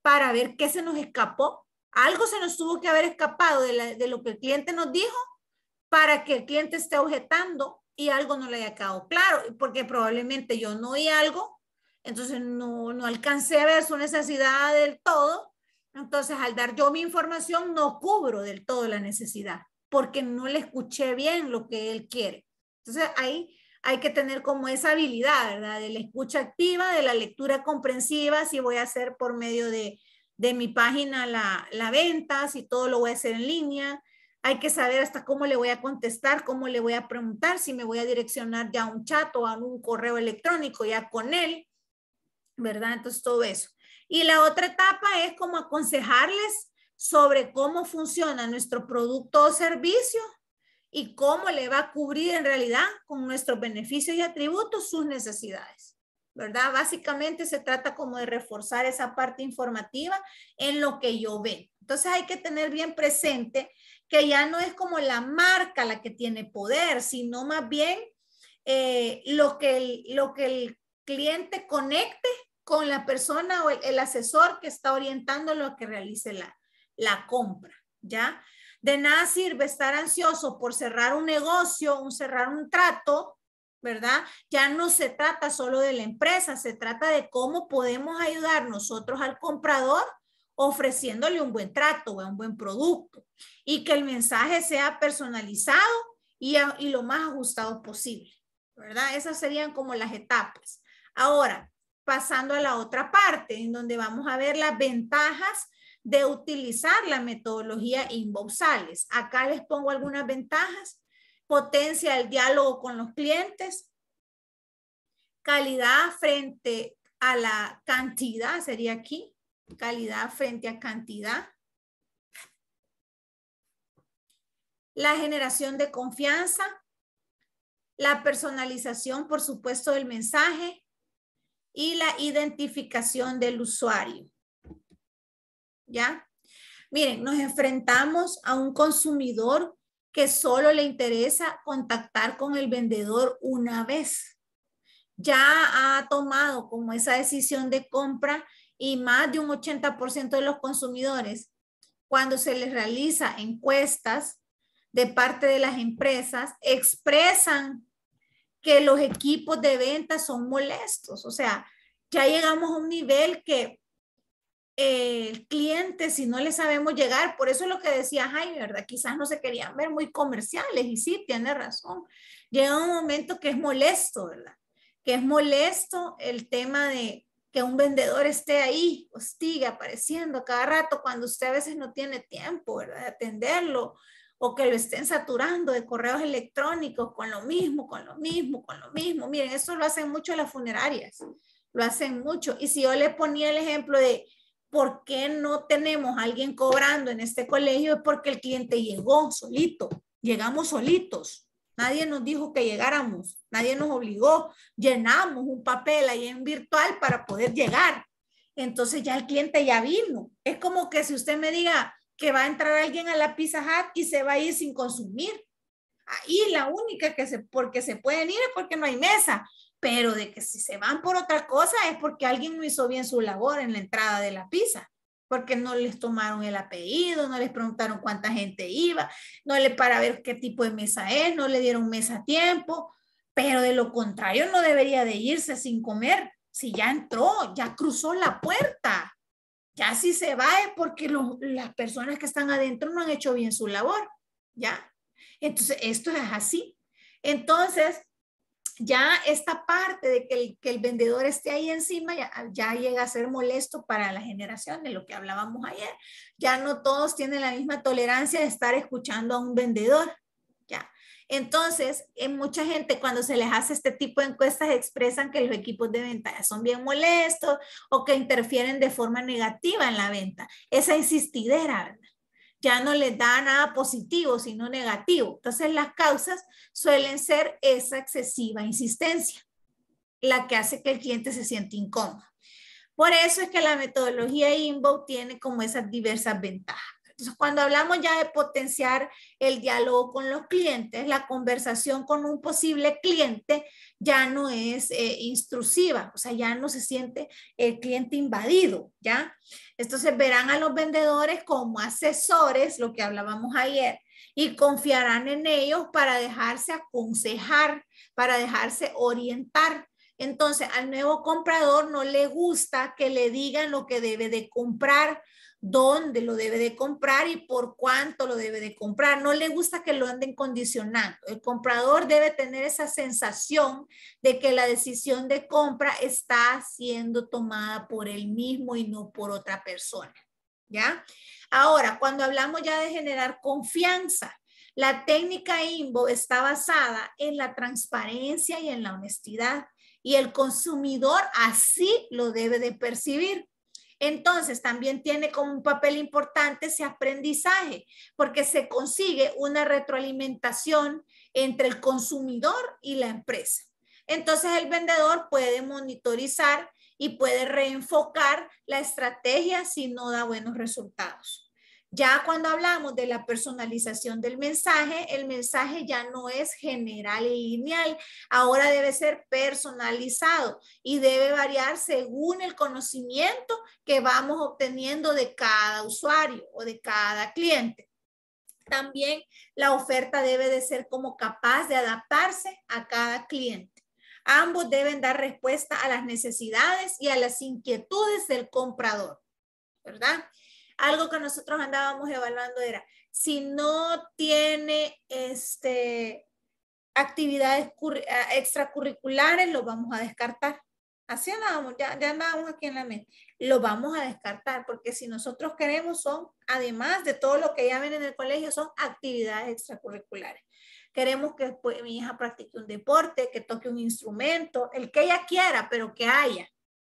para ver qué se nos escapó. Algo se nos tuvo que haber escapado de lo que el cliente nos dijo para que el cliente esté objetando y algo no le haya quedado claro, porque probablemente yo no oí algo, entonces no, no alcancé a ver su necesidad del todo, entonces al dar yo mi información no cubro del todo la necesidad, porque no le escuché bien lo que él quiere. Entonces ahí hay que tener como esa habilidad, ¿verdad? De la escucha activa, de la lectura comprensiva, si voy a hacer por medio de, de mi página la, la venta, si todo lo voy a hacer en línea, hay que saber hasta cómo le voy a contestar, cómo le voy a preguntar, si me voy a direccionar ya a un chat o a un correo electrónico ya con él, ¿verdad? Entonces todo eso. Y la otra etapa es como aconsejarles sobre cómo funciona nuestro producto o servicio y cómo le va a cubrir en realidad con nuestros beneficios y atributos sus necesidades. ¿Verdad? Básicamente se trata como de reforzar esa parte informativa en lo que yo ve. Entonces hay que tener bien presente que ya no es como la marca la que tiene poder, sino más bien eh, lo, que el, lo que el cliente conecte con la persona o el, asesor que está orientando lo que realice la, la compra, ¿ya? De nada sirve estar ansioso por cerrar un negocio, un cerrar un trato, ¿verdad? Ya no se trata solo de la empresa, se trata de cómo podemos ayudar nosotros al comprador ofreciéndole un buen trato, o un buen producto y que el mensaje sea personalizado y, y lo más ajustado posible, ¿verdad? Esas serían como las etapas. Ahora, pasando a la otra parte, en donde vamos a ver las ventajas de utilizar la metodología Inboxales. Acá les pongo algunas ventajas. Potencia el diálogo con los clientes, calidad frente a la cantidad, sería aquí, calidad frente a cantidad. La generación de confianza. La personalización, por supuesto, del mensaje. Y la identificación del usuario. ¿Ya? Miren, nos enfrentamos a un consumidor que solo le interesa contactar con el vendedor una vez. Ya ha tomado como esa decisión de compra y más de un 80% de los consumidores, cuando se les realiza encuestas de parte de las empresas, expresan que los equipos de venta son molestos. O sea, ya llegamos a un nivel que eh, el cliente, si no le sabemos llegar, por eso es lo que decía Jaime, ¿verdad? Quizás no se querían ver muy comerciales y sí, tiene razón. Llega un momento que es molesto, ¿verdad? Que es molesto el tema de, que un vendedor esté ahí, hostiga, apareciendo cada rato cuando usted a veces no tiene tiempo ¿verdad? de atenderlo o que lo estén saturando de correos electrónicos con lo mismo, con lo mismo, con lo mismo. Miren, eso lo hacen mucho las funerarias, lo hacen mucho. Y si yo le ponía el ejemplo de por qué no tenemos alguien cobrando en este colegio, es porque el cliente llegó solito, llegamos solitos, nadie nos dijo que llegáramos. Nadie nos obligó. Llenamos un papel ahí en virtual para poder llegar. Entonces ya el cliente ya vino. Es como que si usted me diga que va a entrar alguien a la Pizza Hut y se va a ir sin consumir. Ahí la única que se, porque se pueden ir es porque no hay mesa. Pero de que si se van por otra cosa es porque alguien no hizo bien su labor en la entrada de la pizza porque no les tomaron el apellido, no les preguntaron cuánta gente iba, no le para ver qué tipo de mesa es, no le dieron mesa a tiempo pero de lo contrario no debería de irse sin comer. Si ya entró, ya cruzó la puerta, ya si se va es eh, porque las personas que están adentro no han hecho bien su labor, ¿ya? Entonces, esto es así. Entonces, ya esta parte de que el, vendedor esté ahí encima ya, ya, llega a ser molesto para la generación de lo que hablábamos ayer. Ya no todos tienen la misma tolerancia de estar escuchando a un vendedor. Entonces, en eh, mucha gente cuando se les hace este tipo de encuestas expresan que los equipos de venta son bien molestos o que interfieren de forma negativa en la venta. Esa insistidera, ya no les da nada positivo, sino negativo. Entonces, las causas suelen ser esa excesiva insistencia, la que hace que el cliente se siente incómodo. Por eso es que la metodología inbound tiene como esas diversas ventajas. Entonces, cuando hablamos ya de potenciar el diálogo con los clientes, la conversación con un posible cliente ya no es eh, intrusiva, o sea, ya no se siente el cliente invadido, ¿ya? Entonces, verán a los vendedores como asesores, lo que hablábamos ayer, y confiarán en ellos para dejarse aconsejar, para dejarse orientar. Entonces, al nuevo comprador no le gusta que le digan lo que debe de comprar dónde lo debe de comprar y por cuánto lo debe de comprar. No le gusta que lo anden condicionando. El comprador debe tener esa sensación de que la decisión de compra está siendo tomada por él mismo y no por otra persona. ¿Ya? Ahora, cuando hablamos ya de generar confianza, la técnica INVO está basada en la transparencia y en la honestidad y el consumidor así lo debe de percibir. Entonces, también tiene como un papel importante ese aprendizaje, porque se consigue una retroalimentación entre el consumidor y la empresa. Entonces, el vendedor puede monitorizar y puede reenfocar la estrategia si no da buenos resultados. Ya cuando hablamos de la personalización del mensaje, el mensaje ya no es general y e lineal, ahora debe ser personalizado y debe variar según el conocimiento que vamos obteniendo de cada usuario o de cada cliente. También la oferta debe de ser como capaz de adaptarse a cada cliente. Ambos deben dar respuesta a las necesidades y a las inquietudes del comprador, ¿verdad? algo que nosotros andábamos evaluando era, si no tiene este, actividades eh, extracurriculares, lo vamos a descartar. Así andábamos, ya, andábamos aquí en la mente. Lo vamos a descartar porque si nosotros queremos son, además de todo lo que ya ven en el colegio, son actividades extracurriculares. Queremos que pues, mi hija practique un deporte, que toque un instrumento, el que ella quiera, pero que haya,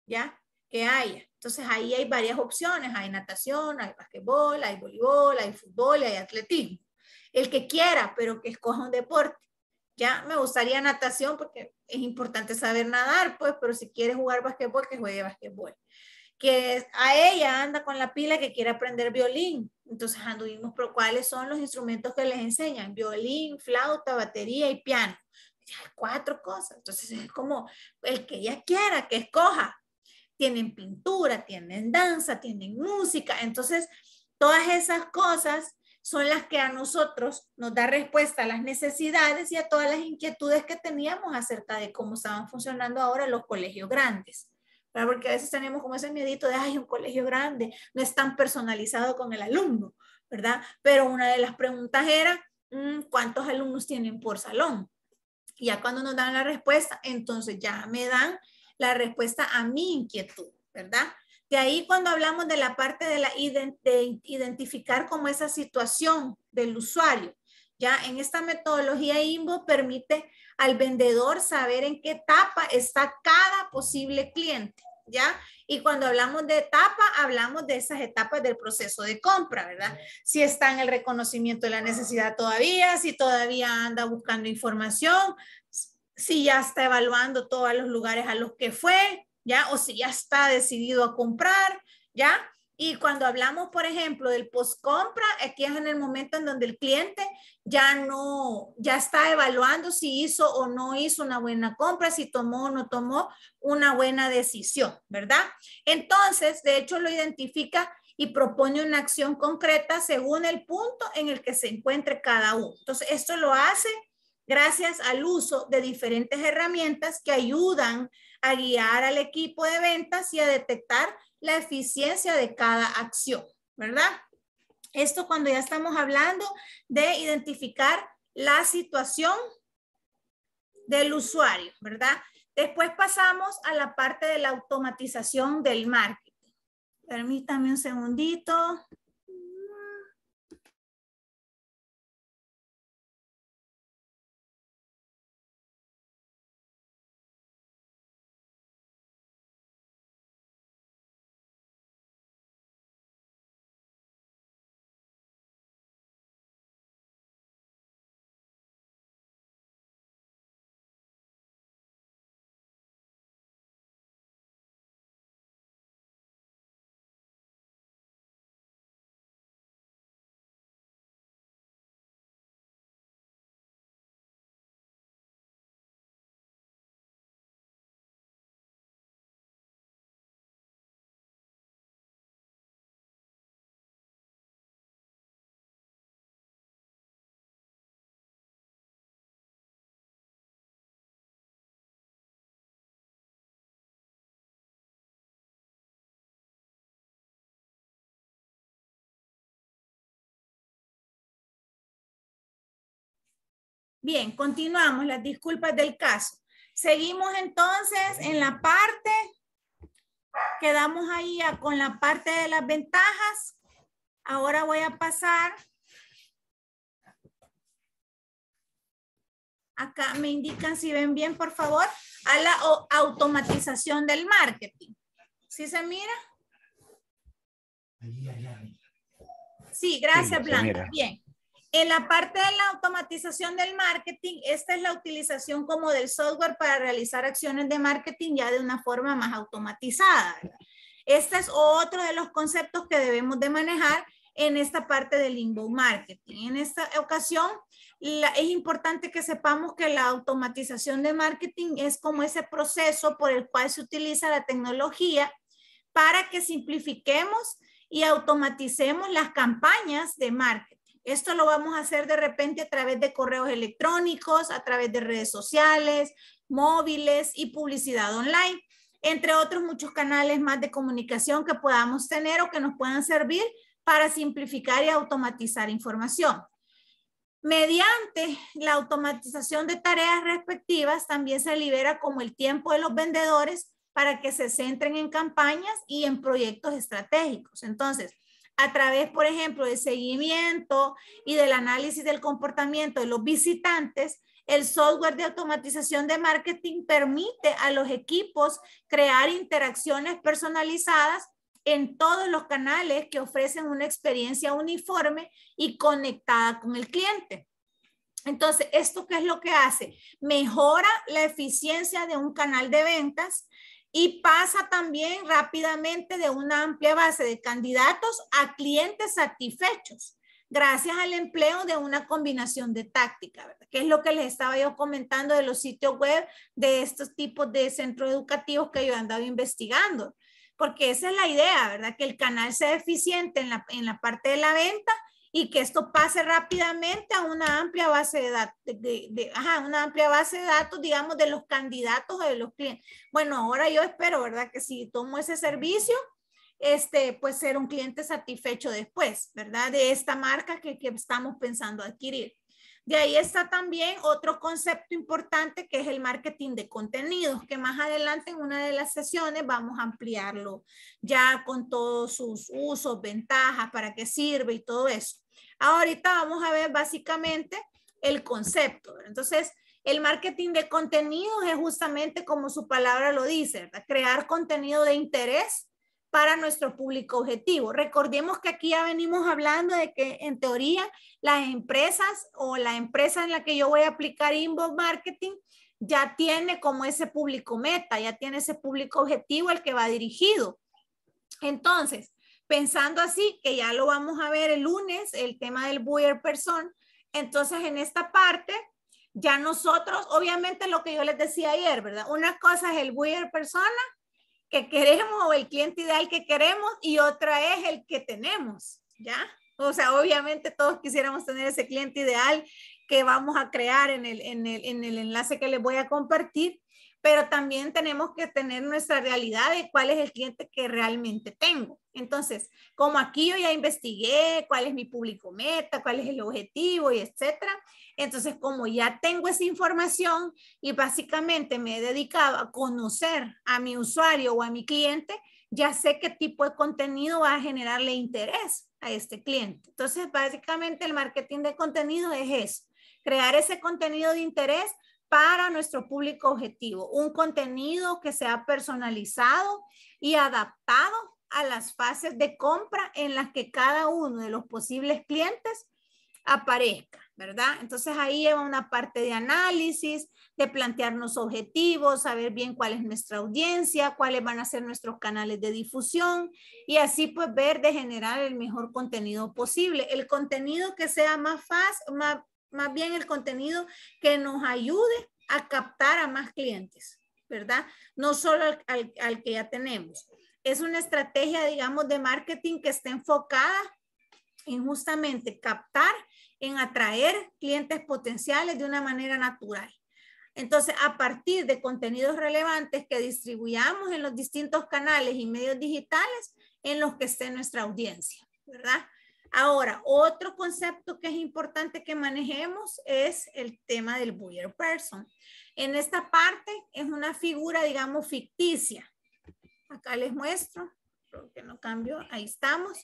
¿ya? Que haya. Entonces ahí hay varias opciones, hay natación, hay basquetbol, hay voleibol, hay fútbol, hay atletismo. El que quiera, pero que escoja un deporte. Ya me gustaría natación porque es importante saber nadar, pues, pero si quiere jugar basquetbol, que juegue basquetbol. Que a ella anda con la pila que quiere aprender violín. Entonces anduvimos por cuáles son los instrumentos que les enseñan, violín, flauta, batería y piano. hay cuatro cosas. Entonces es como el que ella quiera, que escoja tienen pintura, tienen danza, tienen música. Entonces, todas esas cosas son las que a nosotros nos da respuesta a las necesidades y a todas las inquietudes que teníamos acerca de cómo estaban funcionando ahora los colegios grandes. Porque a veces tenemos como ese miedito de, ay, un colegio grande, no es tan personalizado con el alumno, ¿verdad? Pero una de las preguntas era, mm, ¿cuántos alumnos tienen por salón? Y ya cuando nos dan la respuesta, entonces ya me dan la respuesta a mi inquietud, ¿verdad? De ahí cuando hablamos de la parte de, la identificar como esa situación del usuario, ya en esta metodología INVO permite al vendedor saber en qué etapa está cada posible cliente, ¿ya? Y cuando hablamos de etapa, hablamos de esas etapas del proceso de compra, ¿verdad? Si está en el reconocimiento de la necesidad todavía, si todavía anda buscando información, si ya está evaluando todos los lugares a los que fue, ¿ya? O si ya está decidido a comprar, ¿ya? Y cuando hablamos, por ejemplo, del post-compra, aquí es en el momento en donde el cliente ya no, ya está evaluando si hizo o no hizo una buena compra, si tomó o no tomó una buena decisión, ¿verdad? Entonces, de hecho, lo identifica y propone una acción concreta según el punto en el que se encuentre cada uno. Entonces, esto lo hace gracias al uso de diferentes herramientas que ayudan a guiar al equipo de ventas y a detectar la eficiencia de cada acción, ¿verdad? Esto cuando ya estamos hablando de identificar la situación del usuario, ¿verdad? Después pasamos a la parte de la automatización del marketing. Permítame un segundito. Bien, continuamos las disculpas del caso. Seguimos entonces en la parte, quedamos ahí con la parte de las ventajas. Ahora voy a pasar. Acá me indican si ven bien, por favor, a la automatización del marketing. ¿Sí se mira? Sí, gracias, Blanca. Bien. En la parte de la automatización del marketing, esta es la utilización como del software para realizar acciones de marketing ya de una forma más automatizada. Este es otro de los conceptos que debemos de manejar en esta parte del inbound marketing. En esta ocasión, es importante que sepamos que la automatización de marketing es como ese proceso por el cual se utiliza la tecnología para que simplifiquemos y automaticemos las campañas de marketing. Esto lo vamos a hacer de repente a través de correos electrónicos, a través de redes sociales, móviles y publicidad online, entre otros muchos canales más de comunicación que podamos tener o que nos puedan servir para simplificar y automatizar información. Mediante la automatización de tareas respectivas, también se libera como el tiempo de los vendedores para que se centren en campañas y en proyectos estratégicos. Entonces, a través, por ejemplo, del seguimiento y del análisis del comportamiento de los visitantes, el software de automatización de marketing permite a los equipos crear interacciones personalizadas en todos los canales que ofrecen una experiencia uniforme y conectada con el cliente. Entonces, ¿esto qué es lo que hace? Mejora la eficiencia de un canal de ventas, y pasa también rápidamente de una amplia base de candidatos a clientes satisfechos, gracias al empleo de una combinación de táctica, ¿verdad? que es lo que les estaba yo comentando de los sitios web de estos tipos de centros educativos que yo he andado investigando, porque esa es la idea, ¿verdad? Que el canal sea eficiente en la, en la parte de la venta y que esto pase rápidamente a una amplia base de datos, una amplia base de datos, digamos, de los candidatos o de los clientes. Bueno, ahora yo espero, ¿verdad? Que si tomo ese servicio, este, pues ser un cliente satisfecho después, ¿verdad? De esta marca que, que estamos pensando adquirir. De ahí está también otro concepto importante que es el marketing de contenidos, que más adelante en una de las sesiones vamos a ampliarlo ya con todos sus usos, ventajas, para qué sirve y todo eso. Ahorita vamos a ver básicamente el concepto. Entonces, el marketing de contenidos es justamente como su palabra lo dice, crear contenido de interés para nuestro público objetivo. Recordemos que aquí ya venimos hablando de que en teoría las empresas o la empresa en la que yo voy a aplicar inbox marketing ya tiene como ese público meta, ya tiene ese público objetivo el que va dirigido. Entonces, pensando así, que ya lo vamos a ver el lunes, el tema del buyer person, entonces en esta parte ya nosotros, obviamente lo que yo les decía ayer, ¿verdad? Una cosa es el buyer persona que queremos o el cliente ideal que queremos y otra es el que tenemos, ¿ya? O sea, obviamente todos quisiéramos tener ese cliente ideal que vamos a crear en el, en el, enlace que les voy a compartir, pero también tenemos que tener nuestra realidad de cuál es el cliente que realmente tengo. Entonces, como aquí yo ya investigué cuál es mi público meta, cuál es el objetivo y etcétera, entonces como ya tengo esa información y básicamente me he dedicado a conocer a mi usuario o a mi cliente, ya sé qué tipo de contenido va a generarle interés a este cliente. Entonces, básicamente el marketing de contenido es eso, crear ese contenido de interés para nuestro público objetivo, un contenido que sea personalizado y adaptado a las fases de compra en las que cada uno de los posibles clientes aparezca, ¿verdad? Entonces ahí lleva una parte de análisis, de plantearnos objetivos, saber bien cuál es nuestra audiencia, cuáles van a ser nuestros canales de difusión y así pues ver de generar el mejor contenido posible, el contenido que sea más fácil, más, más bien el contenido que nos ayude a captar a más clientes, ¿verdad? No solo al, que ya tenemos. Es una estrategia, digamos, de marketing que está enfocada en justamente captar, en atraer clientes potenciales de una manera natural. Entonces, a partir de contenidos relevantes que distribuyamos en los distintos canales y medios digitales en los que esté nuestra audiencia, ¿verdad? Ahora, otro concepto que es importante que manejemos es el tema del buyer person. En esta parte es una figura, digamos, ficticia. Acá les muestro, porque no cambio, ahí estamos.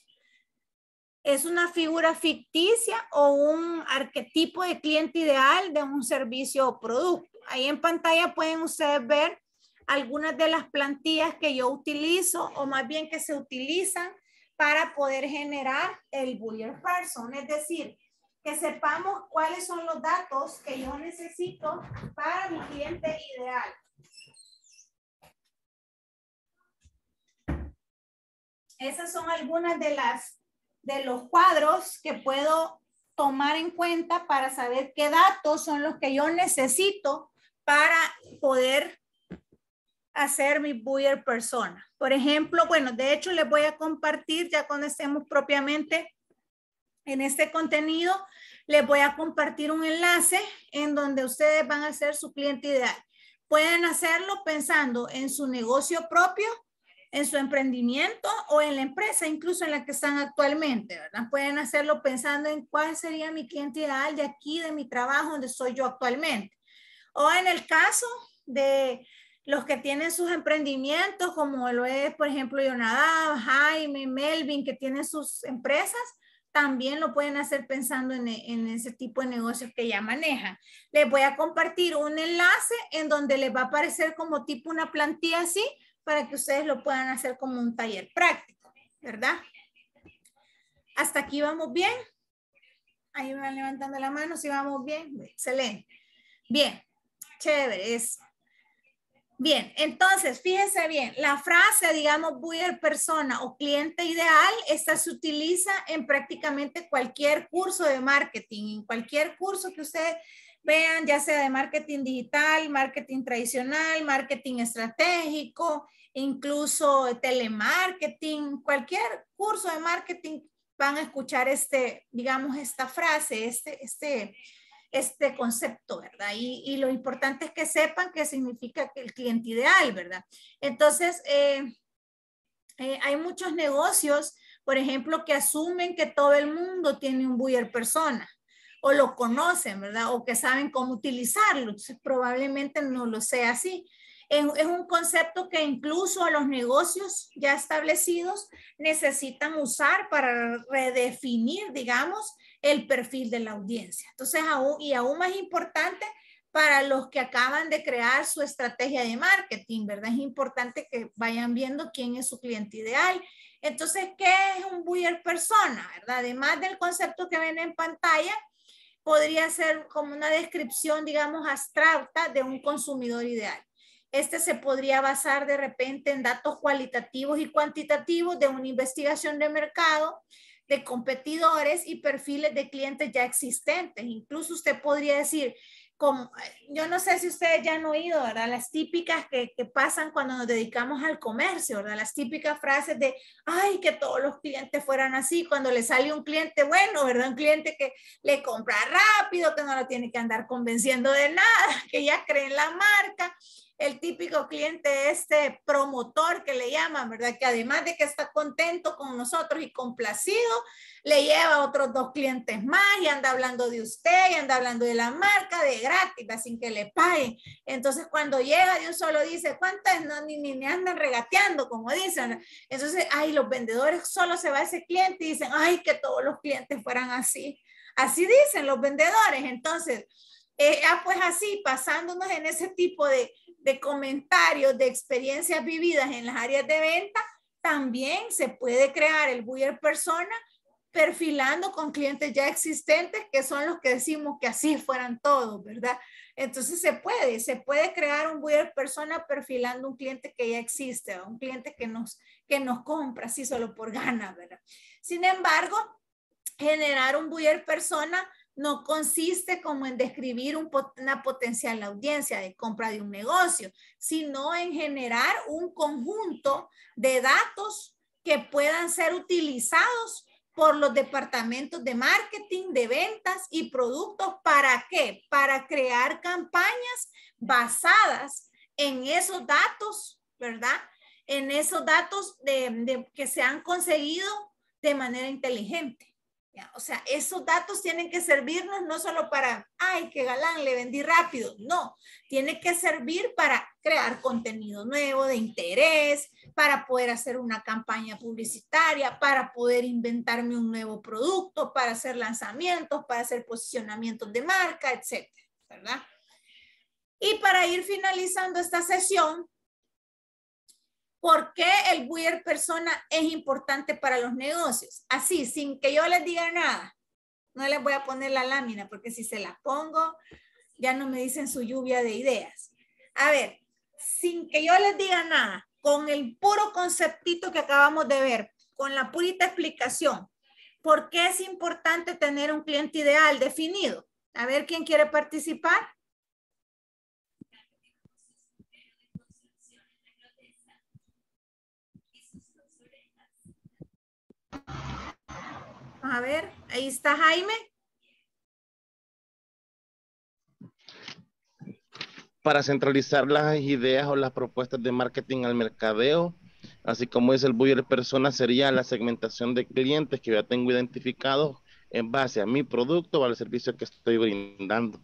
Es una figura ficticia o un arquetipo de cliente ideal de un servicio o producto. Ahí en pantalla pueden ustedes ver algunas de las plantillas que yo utilizo o más bien que se utilizan para poder generar el Boolean person, es decir, que sepamos cuáles son los datos que yo necesito para mi cliente ideal. Esas son algunas de las de los cuadros que puedo tomar en cuenta para saber qué datos son los que yo necesito para poder hacer mi buyer persona. Por ejemplo, bueno, de hecho les voy a compartir ya cuando estemos propiamente en este contenido, les voy a compartir un enlace en donde ustedes van a ser su cliente ideal. Pueden hacerlo pensando en su negocio propio, en su emprendimiento o en la empresa, incluso en la que están actualmente, ¿verdad? Pueden hacerlo pensando en cuál sería mi cliente ideal de aquí, de mi trabajo, donde soy yo actualmente. O en el caso de los que tienen sus emprendimientos, como lo es, por ejemplo, Jonadab, Jaime, Melvin, que tienen sus empresas, también lo pueden hacer pensando e, en, ese tipo de negocios que ya manejan. Les voy a compartir un enlace en donde les va a aparecer como tipo una plantilla así para que ustedes lo puedan hacer como un taller práctico, ¿verdad? Hasta aquí vamos bien. Ahí van levantando la mano si vamos bien. Excelente. Bien, chévere, eso. Bien, entonces, fíjense bien, la frase, digamos, buyer persona o cliente ideal, esta se utiliza en prácticamente cualquier curso de marketing, en cualquier curso que ustedes vean, ya sea de marketing digital, marketing tradicional, marketing estratégico, incluso telemarketing, cualquier curso de marketing van a escuchar este, digamos, esta frase, este, este, este concepto, ¿verdad? Y, lo importante es que sepan qué significa el cliente ideal, ¿verdad? Entonces, eh, eh, hay muchos negocios, por ejemplo, que asumen que todo el mundo tiene un buyer persona o lo conocen, ¿verdad? O que saben cómo utilizarlo. Entonces, probablemente no lo sea así. Es un concepto que incluso a los negocios ya establecidos necesitan usar para redefinir, digamos, el perfil de la audiencia. Entonces, aún, y aún más importante para los que acaban de crear su estrategia de marketing, ¿verdad? Es importante que vayan viendo quién es su cliente ideal. Entonces, ¿qué es un buyer persona, verdad? Además del concepto que ven en pantalla, podría ser como una descripción, digamos, abstracta de un consumidor ideal. Este se podría basar de repente en datos cualitativos y cuantitativos de una investigación de mercado, de competidores y perfiles de clientes ya existentes. Incluso usted podría decir, como, yo no sé si ustedes ya han oído, ¿verdad? Las típicas que, pasan cuando nos dedicamos al comercio, ¿verdad? Las típicas frases de, ay, que todos los clientes fueran así, cuando le sale un cliente bueno, ¿verdad? Un cliente que le compra rápido, que no lo tiene que andar convenciendo de nada, (laughs) que ya cree en la marca el típico cliente, este promotor que le llaman, ¿verdad? Que además de que está contento con nosotros y complacido, le lleva a otros dos clientes más y anda hablando de usted y anda hablando de la marca de gratis, sin que le paguen. Entonces, cuando llega de un solo dice, ¿cuántas? No, ni, me andan regateando, como dicen. Entonces, ay, los vendedores solo se va ese cliente y dicen, ay, que todos los clientes fueran así. Así dicen los vendedores. Entonces, eh, ah, pues así, pasándonos en ese tipo de, de comentarios, de experiencias vividas en las áreas de venta, también se puede crear el buyer persona perfilando con clientes ya existentes, que son los que decimos que así fueran todos, ¿verdad? Entonces se puede, se puede crear un buyer persona perfilando un cliente que ya existe, un cliente que nos, que nos compra así solo por ganas, ¿verdad? Sin embargo, generar un buyer persona no consiste como en describir una potencial audiencia de compra de un negocio, sino en generar un conjunto de datos que puedan ser utilizados por los departamentos de marketing, de ventas y productos. ¿Para qué? Para crear campañas basadas en esos datos, ¿verdad? En esos datos de, que se han conseguido de manera inteligente. O sea, esos datos tienen que servirnos no solo para, ay, qué galán, le vendí rápido. No, tiene que servir para crear contenido nuevo de interés, para poder hacer una campaña publicitaria, para poder inventarme un nuevo producto, para hacer lanzamientos, para hacer posicionamientos de marca, etcétera, ¿verdad? Y para ir finalizando esta sesión, ¿Por qué el buyer persona es importante para los negocios? Así, sin que yo les diga nada. No les voy a poner la lámina porque si se la pongo, ya no me dicen su lluvia de ideas. A ver, sin que yo les diga nada, con el puro conceptito que acabamos de ver, con la purita explicación, ¿por qué es importante tener un cliente ideal definido? A ver, ¿quién quiere participar? A ver, ahí está Jaime. Para centralizar las ideas o las propuestas de marketing al mercadeo, así como es el buyer persona, sería la segmentación de clientes que ya tengo identificados en base a mi producto o al servicio que estoy brindando.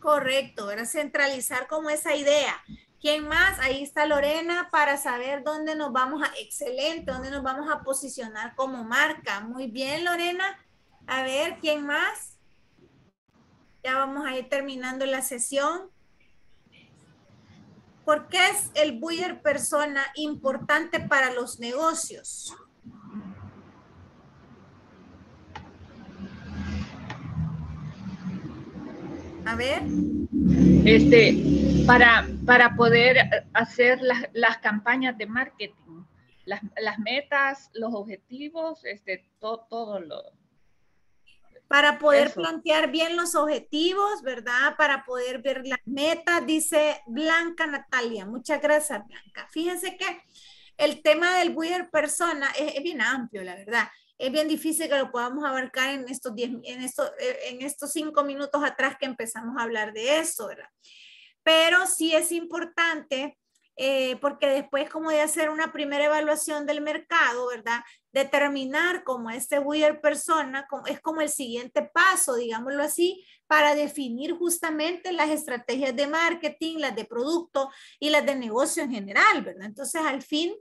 Correcto, era centralizar como esa idea. ¿Quién más? Ahí está Lorena para saber dónde nos vamos a, excelente, dónde nos vamos a posicionar como marca. Muy bien, Lorena. A ver, ¿quién más? Ya vamos a ir terminando la sesión. ¿Por qué es el buyer persona importante para los negocios? A ver. Este, para, para poder hacer las, campañas de marketing, las, metas, los objetivos, este, todo, todo lo... Para poder plantear bien los objetivos, ¿verdad? Para poder ver las metas, dice Blanca Natalia. Muchas gracias, Blanca. Fíjense que el tema del weird persona es, es bien amplio, la verdad es bien difícil que lo podamos abarcar en estos, en estos, eh, en estos cinco minutos atrás que empezamos a hablar de eso, ¿verdad? Pero sí es importante eh, porque después como de hacer una primera evaluación del mercado, ¿verdad? Determinar como este buyer persona como, es como el siguiente paso, digámoslo así, para definir justamente las estrategias de marketing, las de producto y las de negocio en general, ¿verdad? Entonces, al fin,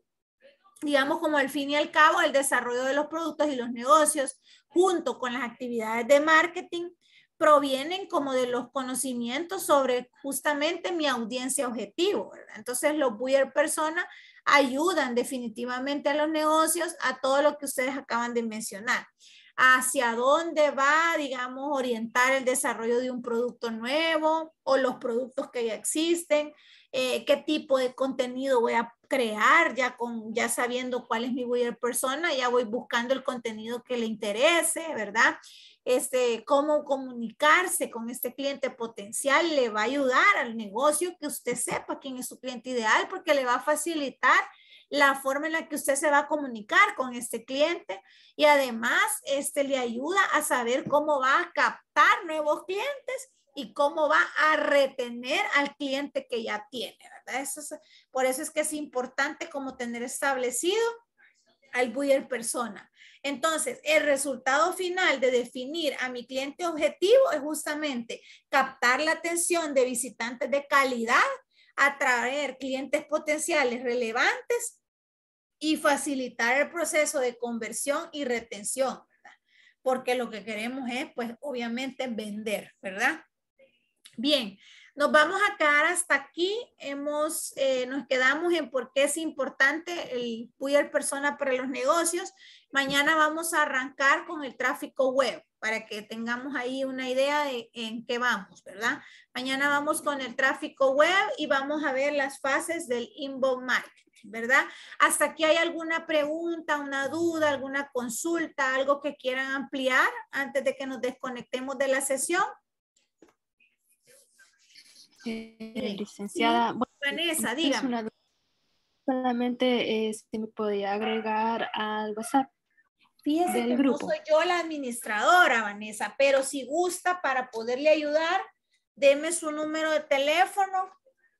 digamos como al fin y al cabo el desarrollo de los productos y los negocios junto con las actividades de marketing provienen como de los conocimientos sobre justamente mi audiencia objetivo. ¿verdad? Entonces los buyer persona ayudan definitivamente a los negocios, a todo lo que ustedes acaban de mencionar hacia dónde va, digamos, orientar el desarrollo de un producto nuevo o los productos que ya existen, eh, qué tipo de contenido voy a crear, ya, con, ya sabiendo cuál es mi buyer persona, ya voy buscando el contenido que le interese, ¿verdad? Este, cómo comunicarse con este cliente potencial le va a ayudar al negocio que usted sepa quién es su cliente ideal porque le va a facilitar la forma en la que usted se va a comunicar con este cliente y además este le ayuda a saber cómo va a captar nuevos clientes y cómo va a retener al cliente que ya tiene, ¿verdad? por eso es que es importante como tener establecido al buyer persona. Entonces, el resultado final de definir a mi cliente objetivo es justamente captar la atención de visitantes de calidad, atraer clientes potenciales relevantes y facilitar el proceso de conversión y retención, ¿verdad? Porque lo que queremos es, pues, obviamente vender, ¿verdad? Bien, nos vamos a quedar hasta aquí. Hemos, eh, nos quedamos en por qué es importante el buyer Persona para los negocios. Mañana vamos a arrancar con el tráfico web para que tengamos ahí una idea de en qué vamos, ¿verdad? Mañana vamos con el tráfico web y vamos a ver las fases del inbound marketing. ¿verdad? Hasta aquí hay alguna pregunta, una duda, alguna consulta, algo que quieran ampliar antes de que nos desconectemos de la sesión. Eh, licenciada, Vanessa, dígame. solamente eh, si me podía agregar al WhatsApp. del grupo. no soy yo la administradora, Vanessa, pero si gusta para poderle ayudar, deme su número de teléfono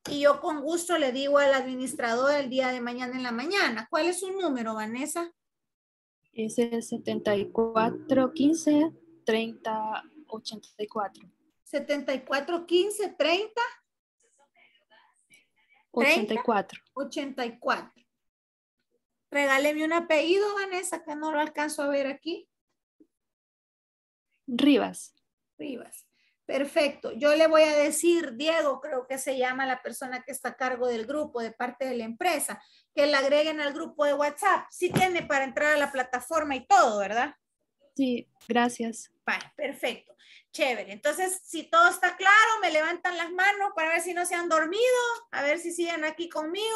y yo con gusto le digo al administrador el día de mañana en la mañana. ¿Cuál es su número, Vanessa? Es el 7415 3084. 7415 30 84. 84. Regáleme un apellido, Vanessa, que no lo alcanzo a ver aquí. Rivas. Rivas. Perfecto. Yo le voy a decir, Diego, creo que se llama la persona que está a cargo del grupo de parte de la empresa, que la agreguen al grupo de WhatsApp. Sí tiene para entrar a la plataforma y todo, ¿verdad? Sí, gracias. Vale, perfecto. Chévere. Entonces, si todo está claro, me levantan las manos para ver si no se han dormido, a ver si siguen aquí conmigo.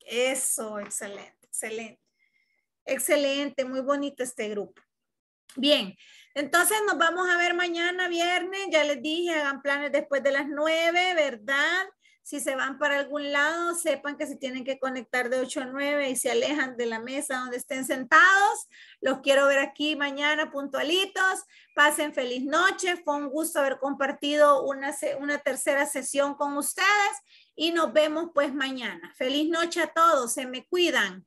Eso, excelente, excelente. Excelente, muy bonito este grupo. Bien, entonces nos vamos a ver mañana viernes, ya les dije, hagan planes después de las 9, ¿verdad? Si se van para algún lado, sepan que se tienen que conectar de 8 a 9 y se alejan de la mesa donde estén sentados. Los quiero ver aquí mañana puntualitos. Pasen feliz noche. Fue un gusto haber compartido una, una tercera sesión con ustedes y nos vemos pues mañana. Feliz noche a todos. Se me cuidan.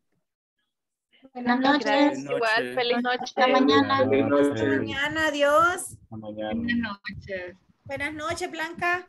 Buenas noches. Igual, feliz noche. Hasta mañana. Hasta mañana, adiós. Hasta mañana. Buenas noches. Buenas noches, Blanca.